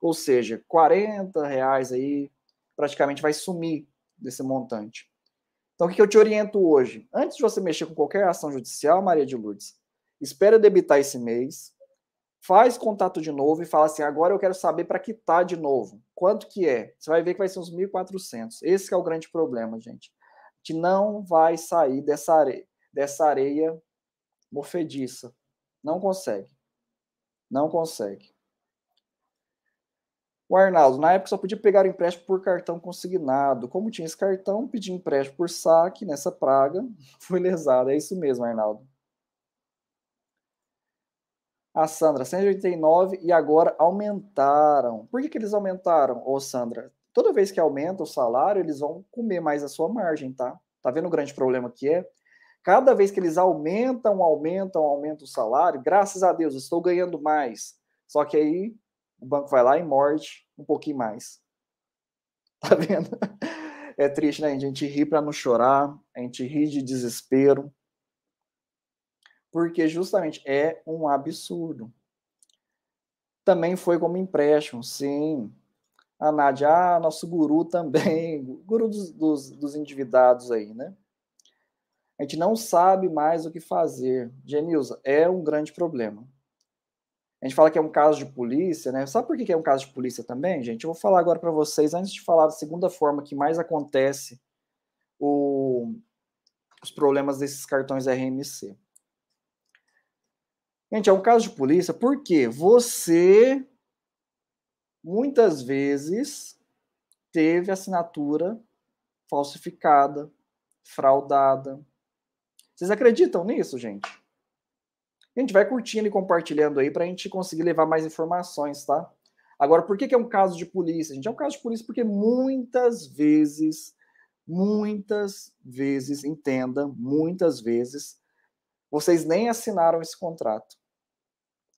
Ou seja, 40 reais aí praticamente vai sumir desse montante. Então, o que eu te oriento hoje? Antes de você mexer com qualquer ação judicial, Maria de Lourdes, espera debitar esse mês, faz contato de novo e fala assim, agora eu quero saber para quitar tá de novo. Quanto que é? Você vai ver que vai ser uns 1.400. Esse é o grande problema, gente. A gente não vai sair dessa areia, dessa areia morfediça. Não consegue. Não consegue. O Arnaldo, na época só podia pegar empréstimo por cartão consignado. Como tinha esse cartão, pedi empréstimo por saque nessa praga. Fui lesado. É isso mesmo, Arnaldo. A Sandra, 189 e agora aumentaram. Por que, que eles aumentaram, ô Sandra? Toda vez que aumenta o salário, eles vão comer mais a sua margem, tá? Tá vendo o grande problema que é? Cada vez que eles aumentam, aumentam, aumentam o salário, graças a Deus, estou ganhando mais. Só que aí o banco vai lá e morde um pouquinho mais. Tá vendo? É triste, né? A gente ri para não chorar, a gente ri de desespero. Porque justamente é um absurdo. Também foi como empréstimo, sim. A Nádia, ah, nosso guru também, guru dos, dos, dos endividados aí, né? A gente não sabe mais o que fazer. Genilza, é um grande problema. A gente fala que é um caso de polícia, né? Sabe por que é um caso de polícia também, gente? Eu vou falar agora para vocês, antes de falar da segunda forma que mais acontece o, os problemas desses cartões RMC. Gente, é um caso de polícia porque você muitas vezes teve assinatura falsificada, fraudada. Vocês acreditam nisso, gente? A gente vai curtindo e compartilhando aí para a gente conseguir levar mais informações, tá? Agora, por que, que é um caso de polícia? A gente é um caso de polícia porque muitas vezes, muitas vezes, entenda, muitas vezes, vocês nem assinaram esse contrato.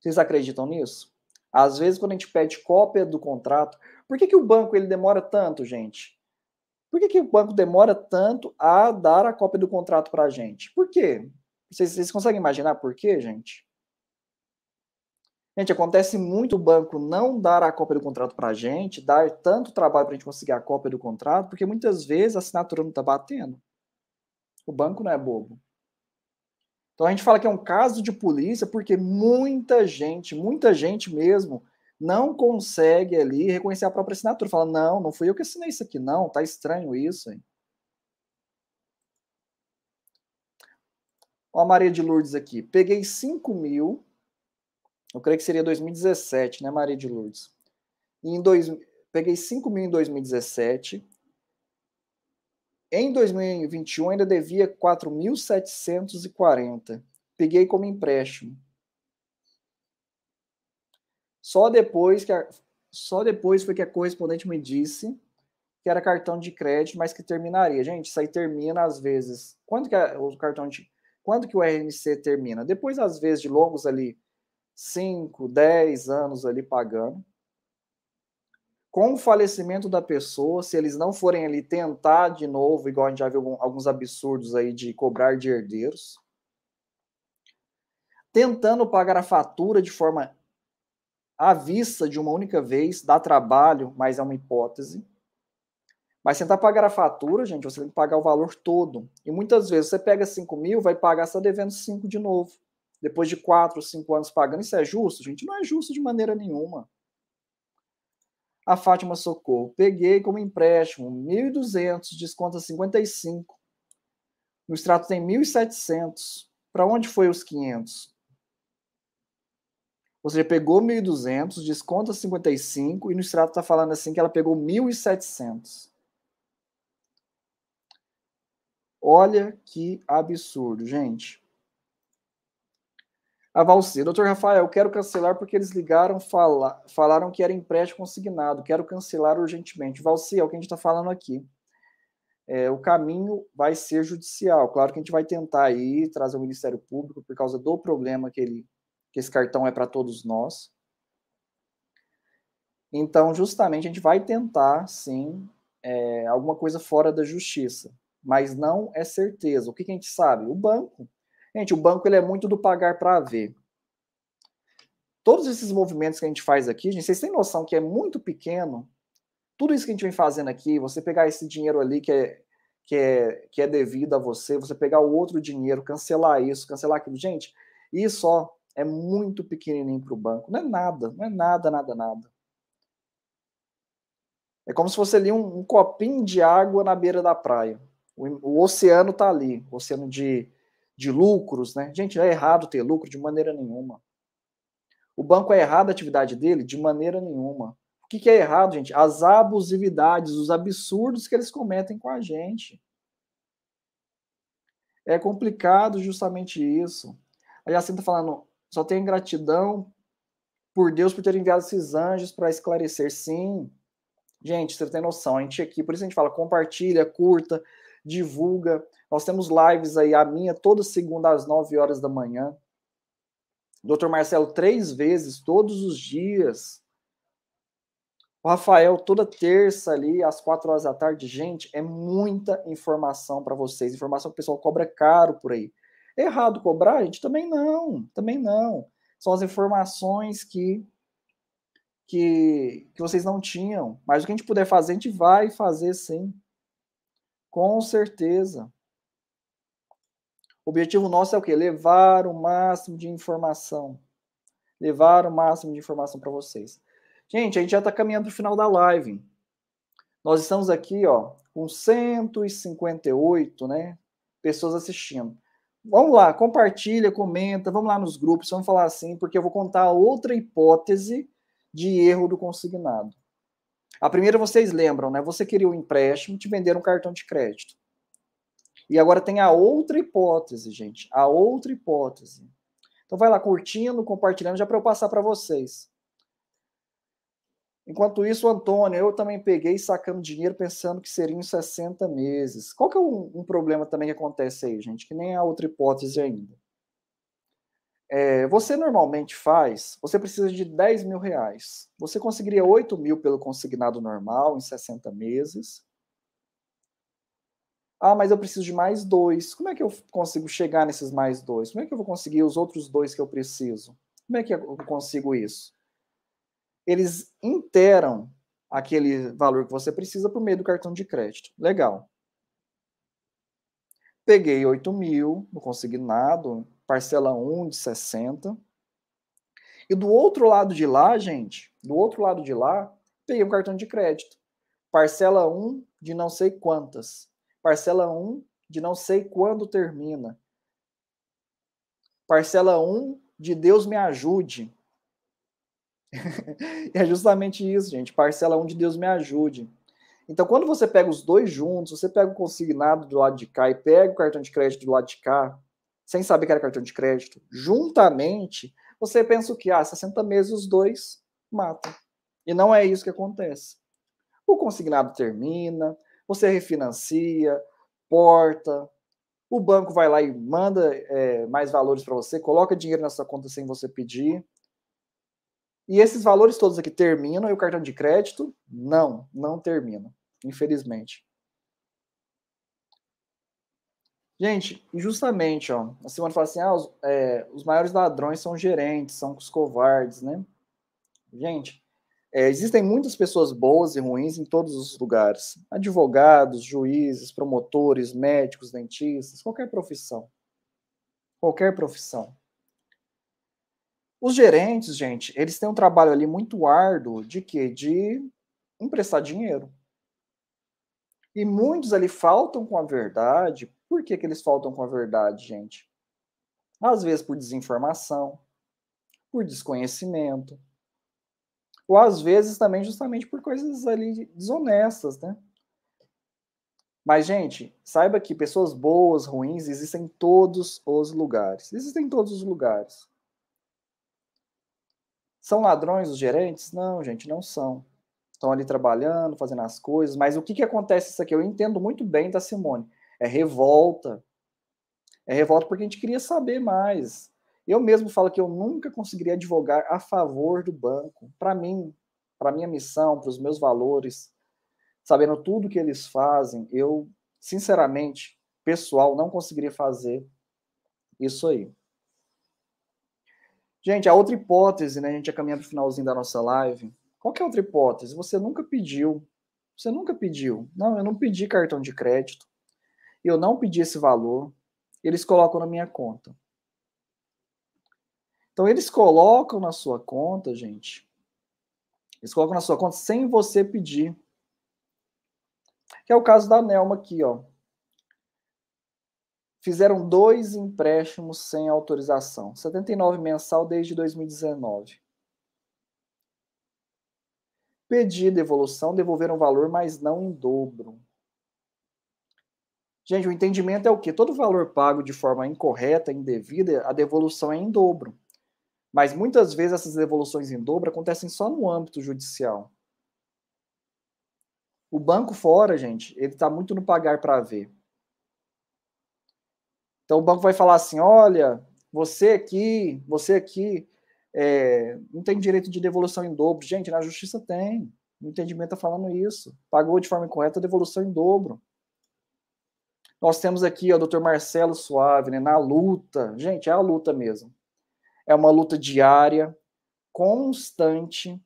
Vocês acreditam nisso? Às vezes, quando a gente pede cópia do contrato, por que, que o banco ele demora tanto, gente? Por que, que o banco demora tanto a dar a cópia do contrato para a gente? Por quê? Vocês, vocês conseguem imaginar por quê, gente? Gente, acontece muito o banco não dar a cópia do contrato para a gente, dar tanto trabalho para a gente conseguir a cópia do contrato, porque muitas vezes a assinatura não está batendo. O banco não é bobo. Então a gente fala que é um caso de polícia porque muita gente, muita gente mesmo, não consegue ali reconhecer a própria assinatura. Fala, não, não fui eu que assinei isso aqui, não, tá estranho isso. Hein? Olha a Maria de Lourdes aqui. Peguei 5 mil. Eu creio que seria 2017, né, Maria de Lourdes? E em dois, peguei 5 mil em 2017. Em 2021 ainda devia 4.740. Peguei como empréstimo. Só depois que a, só depois foi que a correspondente me disse que era cartão de crédito, mas que terminaria. Gente, isso aí termina às vezes. Quando que a, é o cartão de quando que o RMC termina? Depois, às vezes, de longos ali 5, 10 anos ali pagando. Com o falecimento da pessoa, se eles não forem ali tentar de novo, igual a gente já viu alguns absurdos aí de cobrar de herdeiros, tentando pagar a fatura de forma à vista de uma única vez, dá trabalho, mas é uma hipótese. Mas tentar tá pagar a fatura, gente, você tem que pagar o valor todo. E muitas vezes você pega 5 mil, vai pagar está devendo 5 de novo. Depois de 4, 5 anos pagando, isso é justo? Gente, não é justo de maneira nenhuma. A Fátima Socorro, peguei como empréstimo 1.200, desconto é a 55. No extrato tem 1.700. Para onde foi os 500? Ou seja, pegou 1.200, desconta 55 e no extrato está falando assim que ela pegou 1.700. Olha que absurdo, gente. A Valci, doutor Rafael, quero cancelar porque eles ligaram, fala, falaram que era empréstimo consignado, quero cancelar urgentemente. Valci, é o que a gente está falando aqui. É, o caminho vai ser judicial. Claro que a gente vai tentar aí trazer o Ministério Público por causa do problema que, ele, que esse cartão é para todos nós. Então, justamente, a gente vai tentar, sim, é, alguma coisa fora da justiça mas não é certeza. O que, que a gente sabe? O banco. Gente, o banco ele é muito do pagar para ver. Todos esses movimentos que a gente faz aqui, gente, vocês têm noção que é muito pequeno. Tudo isso que a gente vem fazendo aqui, você pegar esse dinheiro ali que é, que é, que é devido a você, você pegar o outro dinheiro, cancelar isso, cancelar aquilo. Gente, isso ó, é muito pequenininho para o banco. Não é nada, não é nada, nada, nada. É como se fosse ali um, um copinho de água na beira da praia. O, o oceano está ali, o oceano de, de lucros, né? Gente, é errado ter lucro de maneira nenhuma. O banco é errado a atividade dele? De maneira nenhuma. O que, que é errado, gente? As abusividades, os absurdos que eles cometem com a gente. É complicado justamente isso. A Jacinta tá falando, só tenho gratidão por Deus por ter enviado esses anjos para esclarecer. Sim. Gente, você tem noção, a gente aqui, por isso a gente fala, compartilha, curta, divulga. Nós temos lives aí, a minha, toda segunda às 9 horas da manhã. Dr. Marcelo, três vezes, todos os dias. O Rafael, toda terça ali, às quatro horas da tarde. Gente, é muita informação para vocês. Informação que o pessoal cobra caro por aí. errado cobrar, A gente? Também não, também não. São as informações que, que, que vocês não tinham. Mas o que a gente puder fazer, a gente vai fazer sim. Com certeza. O objetivo nosso é o quê? Levar o máximo de informação. Levar o máximo de informação para vocês. Gente, a gente já está caminhando para o final da live. Nós estamos aqui, ó, com 158, né, pessoas assistindo. Vamos lá, compartilha, comenta, vamos lá nos grupos, vamos falar assim, porque eu vou contar outra hipótese de erro do consignado. A primeira vocês lembram, né? Você queria um empréstimo, te venderam um cartão de crédito. E agora tem a outra hipótese, gente. A outra hipótese. Então vai lá curtindo, compartilhando, já para eu passar para vocês. Enquanto isso, Antônio, eu também peguei sacando dinheiro pensando que seriam 60 meses. Qual que é um, um problema também que acontece aí, gente? Que nem a outra hipótese ainda. É, você normalmente faz, você precisa de 10 mil reais. Você conseguiria 8 mil pelo consignado normal em 60 meses. Ah, mas eu preciso de mais dois. Como é que eu consigo chegar nesses mais dois? Como é que eu vou conseguir os outros dois que eu preciso? Como é que eu consigo isso? Eles interam aquele valor que você precisa por meio do cartão de crédito. Legal. Peguei 8 mil no consignado, parcela 1 de 60. E do outro lado de lá, gente, do outro lado de lá, peguei um cartão de crédito. Parcela 1 de não sei quantas. Parcela 1 de não sei quando termina. Parcela 1 de Deus me ajude. é justamente isso, gente. Parcela 1 de Deus me ajude. Então, quando você pega os dois juntos, você pega o consignado do lado de cá e pega o cartão de crédito do lado de cá, sem saber que era cartão de crédito, juntamente, você pensa que? Ah, 60 meses os dois matam. E não é isso que acontece. O consignado termina, você refinancia, porta, o banco vai lá e manda é, mais valores para você, coloca dinheiro na sua conta sem você pedir. E esses valores todos aqui terminam e o cartão de crédito? Não, não termina, infelizmente. Gente, justamente, ó, a Simone fala assim, ah, os, é, os maiores ladrões são gerentes, são os covardes, né? Gente, é, existem muitas pessoas boas e ruins em todos os lugares. Advogados, juízes, promotores, médicos, dentistas, qualquer profissão. Qualquer profissão. Os gerentes, gente, eles têm um trabalho ali muito árduo de quê? De emprestar dinheiro. E muitos ali faltam com a verdade por que, que eles faltam com a verdade, gente? Às vezes por desinformação, por desconhecimento, ou às vezes também justamente por coisas ali desonestas, né? Mas, gente, saiba que pessoas boas, ruins, existem em todos os lugares. Existem em todos os lugares. São ladrões os gerentes? Não, gente, não são. Estão ali trabalhando, fazendo as coisas. Mas o que, que acontece isso aqui? Eu entendo muito bem da Simone é revolta. É revolta porque a gente queria saber mais. Eu mesmo falo que eu nunca conseguiria advogar a favor do banco. Para mim, para minha missão, para os meus valores, sabendo tudo que eles fazem, eu, sinceramente, pessoal, não conseguiria fazer isso aí. Gente, a outra hipótese, né? A gente já caminha para o finalzinho da nossa live. Qual que é a outra hipótese? Você nunca pediu. Você nunca pediu. Não, eu não pedi cartão de crédito eu não pedi esse valor, eles colocam na minha conta. Então, eles colocam na sua conta, gente. Eles colocam na sua conta sem você pedir. Que é o caso da Nelma aqui, ó. Fizeram dois empréstimos sem autorização. 79 mensal desde 2019. Pedir devolução, devolveram o valor, mas não em dobro. Gente, o entendimento é o quê? Todo valor pago de forma incorreta, indevida, a devolução é em dobro. Mas muitas vezes essas devoluções em dobro acontecem só no âmbito judicial. O banco fora, gente, ele está muito no pagar para ver. Então o banco vai falar assim: olha, você aqui, você aqui, é, não tem direito de devolução em dobro. Gente, na justiça tem. O entendimento está falando isso. Pagou de forma incorreta, devolução em dobro. Nós temos aqui ó, o doutor Marcelo Suave, né, na luta. Gente, é a luta mesmo. É uma luta diária, constante,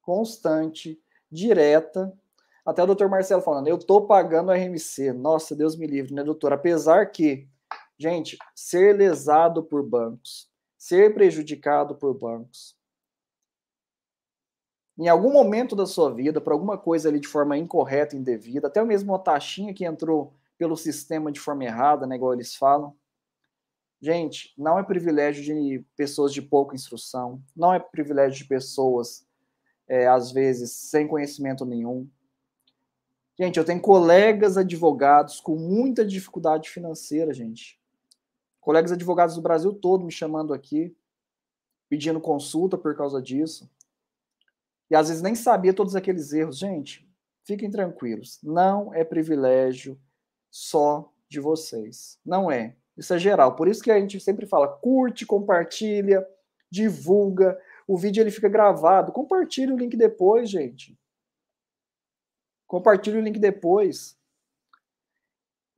constante, direta. Até o doutor Marcelo falando, eu estou pagando a RMC. Nossa, Deus me livre, né, doutor? Apesar que, gente, ser lesado por bancos, ser prejudicado por bancos, em algum momento da sua vida, para alguma coisa ali de forma incorreta, indevida, até mesmo uma taxinha que entrou pelo sistema de forma errada, né, igual eles falam. Gente, não é privilégio de pessoas de pouca instrução, não é privilégio de pessoas, é, às vezes, sem conhecimento nenhum. Gente, eu tenho colegas advogados com muita dificuldade financeira, gente. Colegas advogados do Brasil todo me chamando aqui, pedindo consulta por causa disso e às vezes nem sabia todos aqueles erros. Gente, fiquem tranquilos, não é privilégio só de vocês. Não é. Isso é geral. Por isso que a gente sempre fala: curte, compartilha, divulga. O vídeo ele fica gravado. Compartilhe o link depois, gente. Compartilhe o link depois.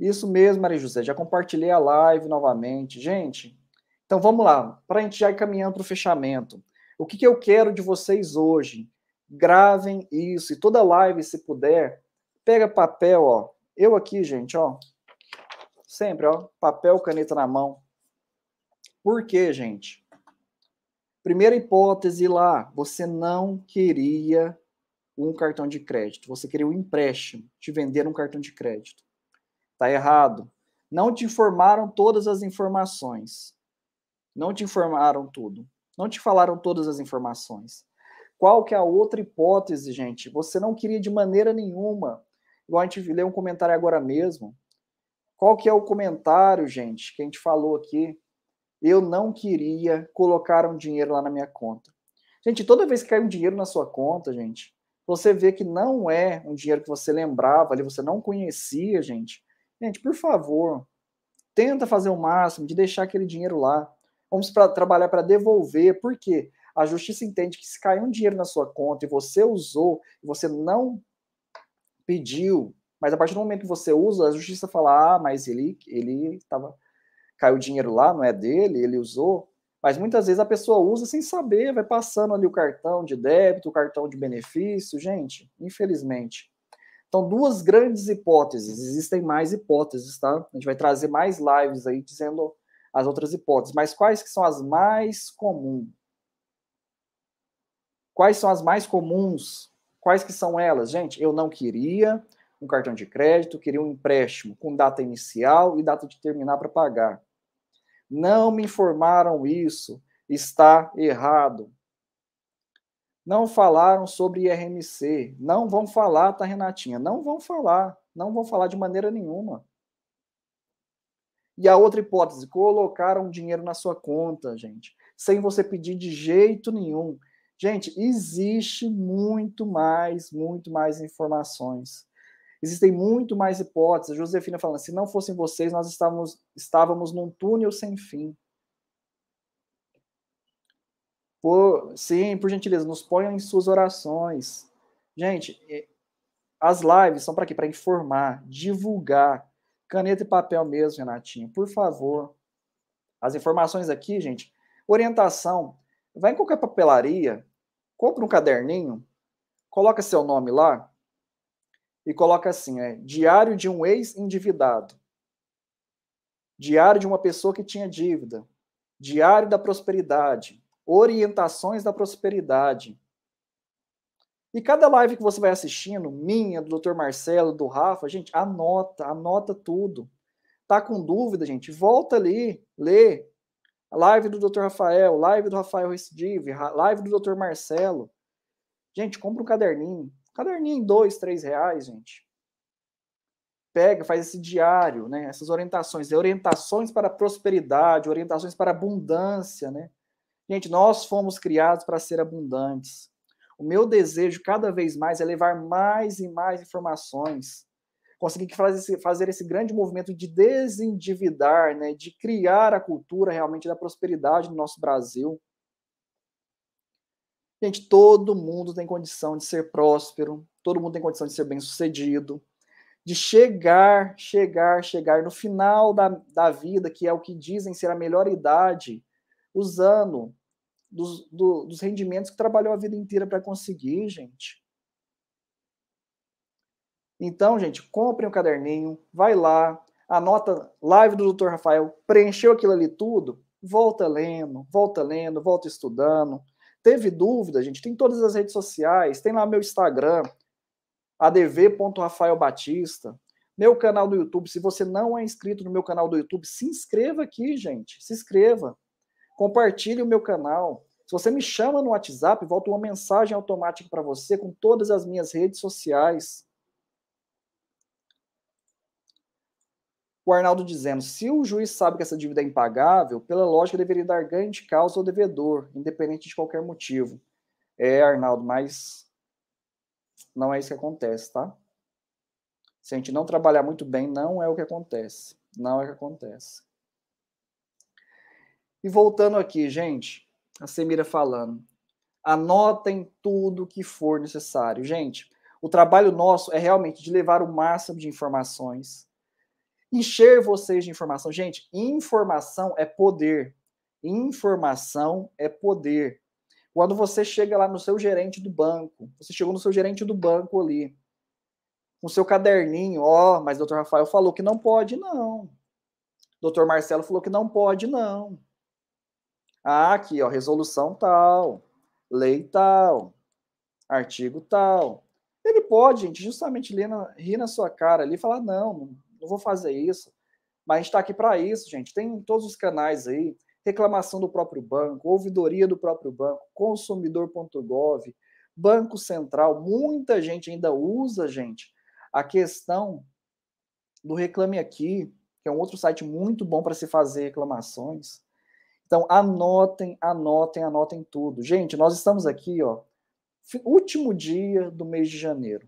Isso mesmo, Maria José. Já compartilhei a live novamente. Gente, então vamos lá. Para a gente já ir caminhando para o fechamento. O que, que eu quero de vocês hoje? Gravem isso e toda live, se puder, pega papel, ó. Eu aqui, gente, ó. Sempre, ó, papel, caneta na mão. Por quê, gente? Primeira hipótese lá, você não queria um cartão de crédito, você queria um empréstimo, te venderam um cartão de crédito. Tá errado. Não te informaram todas as informações. Não te informaram tudo. Não te falaram todas as informações. Qual que é a outra hipótese, gente? Você não queria de maneira nenhuma. Igual a gente leu um comentário agora mesmo. Qual que é o comentário, gente, que a gente falou aqui? Eu não queria colocar um dinheiro lá na minha conta. Gente, toda vez que cai um dinheiro na sua conta, gente, você vê que não é um dinheiro que você lembrava ali, você não conhecia, gente. Gente, por favor, tenta fazer o máximo de deixar aquele dinheiro lá. Vamos pra, trabalhar para devolver. Por quê? A justiça entende que se caiu um dinheiro na sua conta e você usou, você não pediu, mas a partir do momento que você usa, a justiça fala: ah, mas ele ele estava, caiu dinheiro lá, não é dele, ele usou. Mas muitas vezes a pessoa usa sem saber, vai passando ali o cartão de débito, o cartão de benefício, gente, infelizmente. Então, duas grandes hipóteses, existem mais hipóteses, tá? A gente vai trazer mais lives aí dizendo as outras hipóteses, mas quais que são as mais comuns? Quais são as mais comuns? Quais que são elas? Gente, eu não queria um cartão de crédito, queria um empréstimo com data inicial e data de terminar para pagar. Não me informaram isso, está errado. Não falaram sobre IRMC, não vão falar, tá Renatinha, não vão falar, não vão falar de maneira nenhuma. E a outra hipótese, colocaram dinheiro na sua conta, gente, sem você pedir de jeito nenhum. Gente, existe muito mais, muito mais informações. Existem muito mais hipóteses. A Josefina falando, se não fossem vocês, nós estávamos, estávamos num túnel sem fim. Por, sim, por gentileza, nos ponham em suas orações. Gente, as lives são para quê? Para informar, divulgar. Caneta e papel mesmo, Renatinho, por favor. As informações aqui, gente, orientação. Vai em qualquer papelaria, compra um caderninho, coloca seu nome lá e coloca assim, é diário de um ex-endividado, diário de uma pessoa que tinha dívida, diário da prosperidade, orientações da prosperidade. E cada live que você vai assistindo, minha, do Dr. Marcelo, do Rafa, gente, anota, anota tudo. Tá com dúvida, gente? Volta ali, lê, live do Dr. Rafael, live do Rafael Recidive, live do Dr. Marcelo. Gente, compra um caderninho. Caderninho em dois, três reais, gente. Pega, faz esse diário, né? Essas orientações, é orientações para prosperidade, orientações para abundância, né? Gente, nós fomos criados para ser abundantes. O meu desejo cada vez mais é levar mais e mais informações conseguir fazer, fazer esse, grande movimento de desendividar, né, de criar a cultura realmente da prosperidade no nosso Brasil. Gente, todo mundo tem condição de ser próspero, todo mundo tem condição de ser bem-sucedido, de chegar, chegar, chegar no final da, da vida, que é o que dizem ser a melhor idade, usando dos, do, dos rendimentos que trabalhou a vida inteira para conseguir, gente. Então, gente, compre um caderninho, vai lá, anota live do Dr. Rafael, preencheu aquilo ali tudo, volta lendo, volta lendo, volta estudando. Teve dúvida, gente? Tem todas as redes sociais, tem lá meu Instagram, adv.rafaelbatista, meu canal do YouTube. Se você não é inscrito no meu canal do YouTube, se inscreva aqui, gente. Se inscreva. Compartilhe o meu canal. Se você me chama no WhatsApp, volta uma mensagem automática para você com todas as minhas redes sociais. o Arnaldo dizendo: se o juiz sabe que essa dívida é impagável, pela lógica deveria dar ganho de causa ao devedor, independente de qualquer motivo. É, Arnaldo, mas não é isso que acontece, tá? Se a gente não trabalhar muito bem, não é o que acontece. Não é o que acontece. E voltando aqui, gente, a Semira falando. Anotem tudo que for necessário. Gente, o trabalho nosso é realmente de levar o máximo de informações, encher vocês de informação. Gente, informação é poder. Informação é poder. Quando você chega lá no seu gerente do banco, você chegou no seu gerente do banco ali, com seu caderninho, ó, oh, mas doutor Rafael falou que não pode, não. Doutor Marcelo falou que não pode, não. Ah, aqui, ó, resolução tal, lei tal, artigo tal. Ele pode, gente, justamente rir na, rir na sua cara ali e falar, não, não vou fazer isso. Mas a gente está aqui para isso, gente. Tem todos os canais aí, reclamação do próprio banco, ouvidoria do próprio banco, consumidor.gov, Banco Central. Muita gente ainda usa, gente, a questão do Reclame Aqui, que é um outro site muito bom para se fazer reclamações. Então, anotem, anotem, anotem tudo. Gente, nós estamos aqui, ó, último dia do mês de janeiro.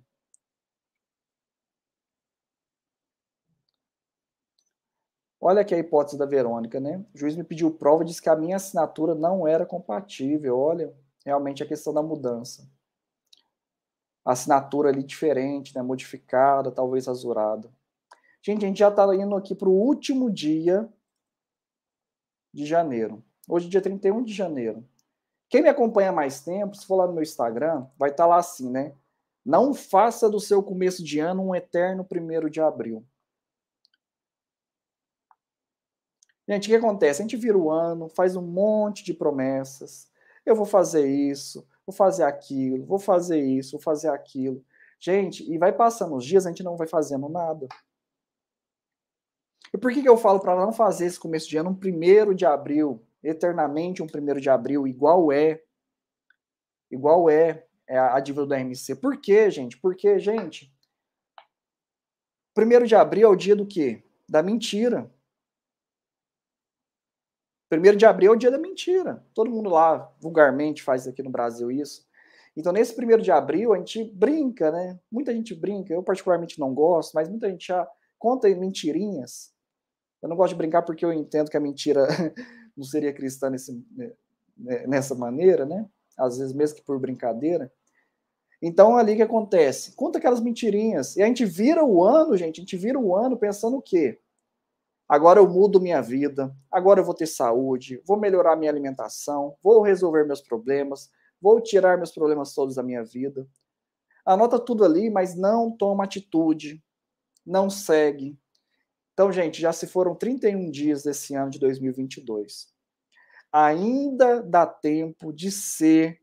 Olha aqui a hipótese da Verônica, né? O juiz me pediu prova e disse que a minha assinatura não era compatível. Olha, realmente a questão da mudança. A assinatura ali diferente, né? modificada, talvez azurada. Gente, a gente já está indo aqui para o último dia de janeiro. Hoje, é dia 31 de janeiro. Quem me acompanha mais tempo, se for lá no meu Instagram, vai estar tá lá assim, né? Não faça do seu começo de ano um eterno primeiro de abril. Gente, o que acontece? A gente vira o ano, faz um monte de promessas. Eu vou fazer isso, vou fazer aquilo, vou fazer isso, vou fazer aquilo. Gente, e vai passando os dias, a gente não vai fazendo nada. E por que, que eu falo para não fazer esse começo de ano um primeiro de abril, eternamente um primeiro de abril, igual é, igual é, é a dívida da MC? Por quê, gente? Porque, gente, primeiro de abril é o dia do quê? Da mentira. Primeiro de abril é o dia da mentira. Todo mundo lá, vulgarmente, faz aqui no Brasil isso. Então, nesse primeiro de abril, a gente brinca, né? Muita gente brinca, eu particularmente não gosto, mas muita gente já conta mentirinhas. Eu não gosto de brincar porque eu entendo que a mentira não seria cristã nesse, né, né, nessa maneira, né? Às vezes, mesmo que por brincadeira. Então, ali que acontece? Conta aquelas mentirinhas. E a gente vira o ano, gente, a gente vira o ano pensando o quê? agora eu mudo minha vida, agora eu vou ter saúde, vou melhorar minha alimentação, vou resolver meus problemas, vou tirar meus problemas todos da minha vida. Anota tudo ali, mas não toma atitude, não segue. Então, gente, já se foram 31 dias desse ano de 2022. Ainda dá tempo de ser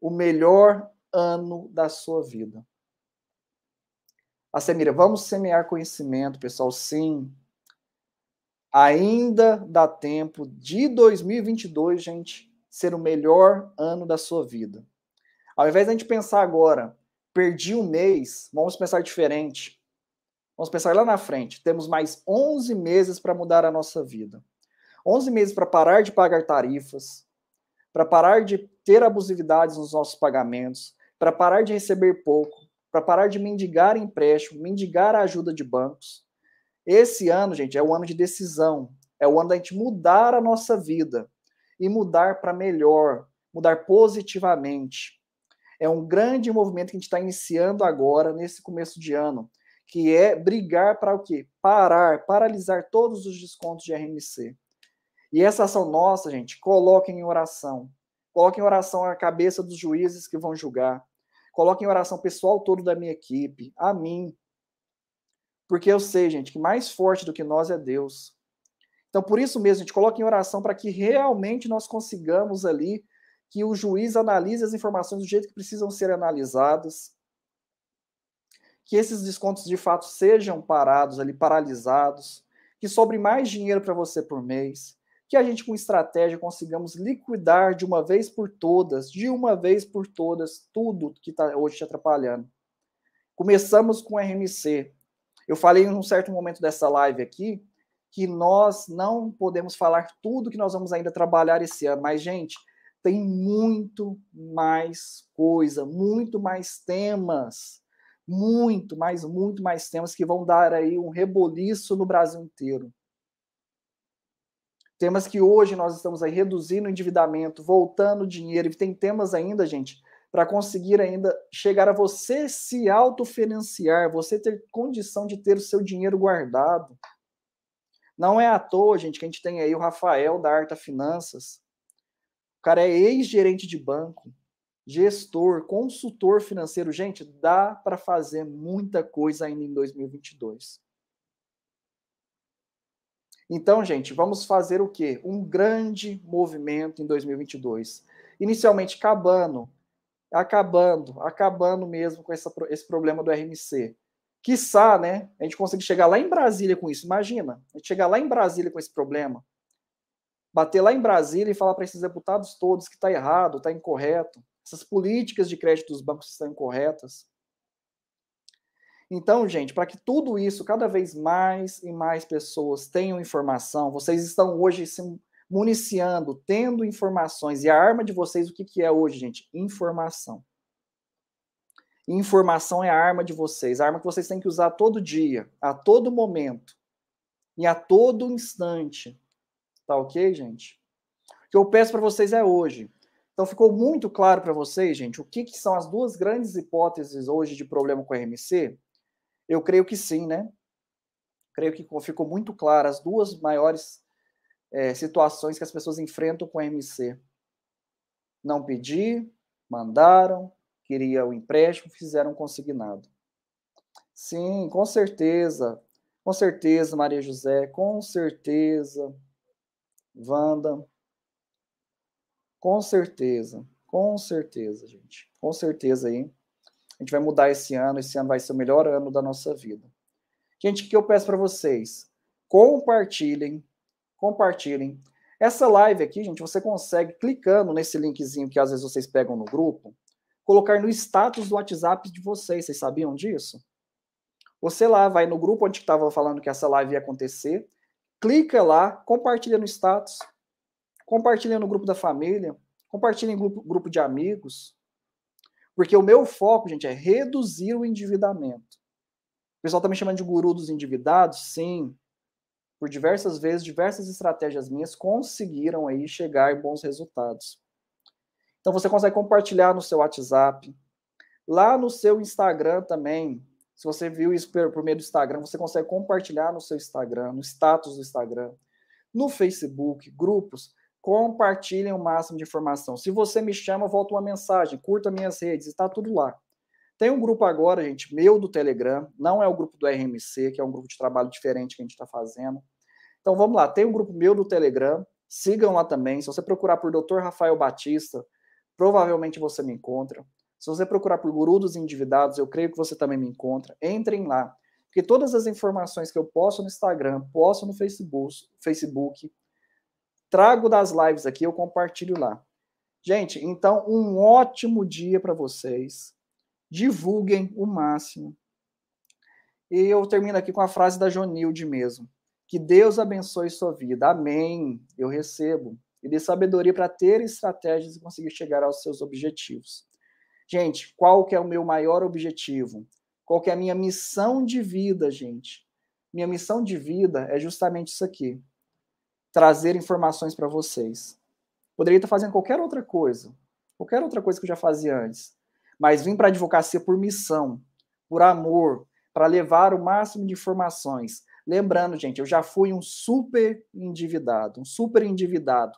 o melhor ano da sua vida. A Semira, vamos semear conhecimento, pessoal. Sim, Ainda dá tempo de 2022, gente, ser o melhor ano da sua vida. Ao invés de a gente pensar agora, perdi um mês, vamos pensar diferente. Vamos pensar lá na frente. Temos mais 11 meses para mudar a nossa vida. 11 meses para parar de pagar tarifas, para parar de ter abusividades nos nossos pagamentos, para parar de receber pouco, para parar de mendigar empréstimo, mendigar a ajuda de bancos, esse ano, gente, é o ano de decisão. É o ano da gente mudar a nossa vida e mudar para melhor, mudar positivamente. É um grande movimento que a gente está iniciando agora, nesse começo de ano, que é brigar para o quê? Parar, paralisar todos os descontos de RMC. E essa ação nossa, gente, coloquem em oração. Coloquem em oração a cabeça dos juízes que vão julgar. Coloquem em oração o pessoal todo da minha equipe, a mim, porque eu sei, gente, que mais forte do que nós é Deus. Então, por isso mesmo, a gente coloca em oração para que realmente nós consigamos ali que o juiz analise as informações do jeito que precisam ser analisadas, que esses descontos de fato sejam parados ali, paralisados, que sobre mais dinheiro para você por mês, que a gente com estratégia consigamos liquidar de uma vez por todas, de uma vez por todas, tudo que está hoje te atrapalhando. Começamos com o RMC, eu falei em um certo momento dessa live aqui que nós não podemos falar tudo que nós vamos ainda trabalhar esse ano, mas, gente, tem muito mais coisa, muito mais temas, muito, mas muito mais temas que vão dar aí um reboliço no Brasil inteiro. Temas que hoje nós estamos aí reduzindo o endividamento, voltando o dinheiro, e tem temas ainda, gente, para conseguir ainda chegar a você se autofinanciar, você ter condição de ter o seu dinheiro guardado. Não é à toa, gente, que a gente tem aí o Rafael da Arta Finanças. O cara é ex-gerente de banco, gestor, consultor financeiro. Gente, dá para fazer muita coisa ainda em 2022. Então, gente, vamos fazer o quê? Um grande movimento em 2022. Inicialmente, Cabano, acabando, acabando mesmo com essa, esse problema do RMC. Quiçá, né? A gente consegue chegar lá em Brasília com isso. Imagina, a gente chegar lá em Brasília com esse problema. Bater lá em Brasília e falar para esses deputados todos que está errado, está incorreto. Essas políticas de crédito dos bancos estão incorretas. Então, gente, para que tudo isso, cada vez mais e mais pessoas tenham informação, vocês estão hoje municiando, tendo informações. E a arma de vocês, o que, que é hoje, gente? Informação. Informação é a arma de vocês, a arma que vocês têm que usar todo dia, a todo momento e a todo instante. Tá ok, gente? O que eu peço para vocês é hoje. Então ficou muito claro para vocês, gente, o que, que são as duas grandes hipóteses hoje de problema com RMC? Eu creio que sim, né? Creio que ficou muito claro as duas maiores é, situações que as pessoas enfrentam com MC. Não pedi, mandaram, queria o empréstimo, fizeram um consignado. Sim, com certeza. Com certeza, Maria José, com certeza. Wanda. Com certeza, com certeza, gente. Com certeza aí. A gente vai mudar esse ano, esse ano vai ser o melhor ano da nossa vida. Gente, o que eu peço para vocês? Compartilhem compartilhem. Essa live aqui, gente, você consegue clicando nesse linkzinho que às vezes vocês pegam no grupo, colocar no status do WhatsApp de vocês. Vocês sabiam disso? Você lá vai no grupo onde estava falando que essa live ia acontecer, clica lá, compartilha no status, compartilha no grupo da família, compartilha em grupo, grupo de amigos. Porque o meu foco, gente, é reduzir o endividamento. O pessoal está me chamando de guru dos endividados? Sim por diversas vezes, diversas estratégias minhas conseguiram aí chegar em bons resultados. Então você consegue compartilhar no seu WhatsApp, lá no seu Instagram também. Se você viu isso por meio do Instagram, você consegue compartilhar no seu Instagram, no status do Instagram, no Facebook, grupos. Compartilhem o máximo de informação. Se você me chama, volta uma mensagem, curta minhas redes, está tudo lá. Tem um grupo agora, gente, meu do Telegram, não é o grupo do RMC, que é um grupo de trabalho diferente que a gente está fazendo. Então vamos lá, tem um grupo meu do Telegram, sigam lá também. Se você procurar por Dr. Rafael Batista, provavelmente você me encontra. Se você procurar por Guru dos Endividados, eu creio que você também me encontra. Entrem lá, porque todas as informações que eu posto no Instagram, posto no Facebook, Facebook trago das lives aqui, eu compartilho lá. Gente, então um ótimo dia para vocês divulguem o máximo. E eu termino aqui com a frase da Jonilde mesmo. Que Deus abençoe sua vida. Amém. Eu recebo. E dê sabedoria para ter estratégias e conseguir chegar aos seus objetivos. Gente, qual que é o meu maior objetivo? Qual que é a minha missão de vida, gente? Minha missão de vida é justamente isso aqui. Trazer informações para vocês. Poderia estar fazendo qualquer outra coisa. Qualquer outra coisa que eu já fazia antes mas vim para a advocacia por missão, por amor, para levar o máximo de informações. Lembrando, gente, eu já fui um super endividado, um super endividado.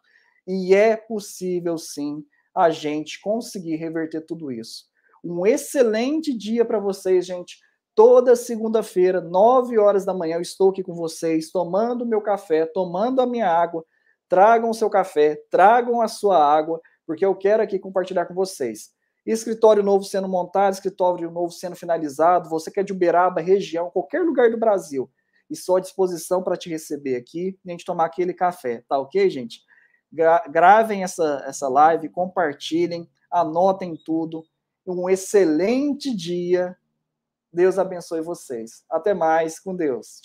E é possível, sim, a gente conseguir reverter tudo isso. Um excelente dia para vocês, gente. Toda segunda-feira, 9 horas da manhã, eu estou aqui com vocês, tomando meu café, tomando a minha água. Tragam o seu café, tragam a sua água, porque eu quero aqui compartilhar com vocês escritório novo sendo montado, escritório novo sendo finalizado, você que é de Uberaba, região, qualquer lugar do Brasil, e só à disposição para te receber aqui e a gente tomar aquele café, tá ok, gente? Gra gravem essa, essa live, compartilhem, anotem tudo. Um excelente dia. Deus abençoe vocês. Até mais, com Deus. Tchau.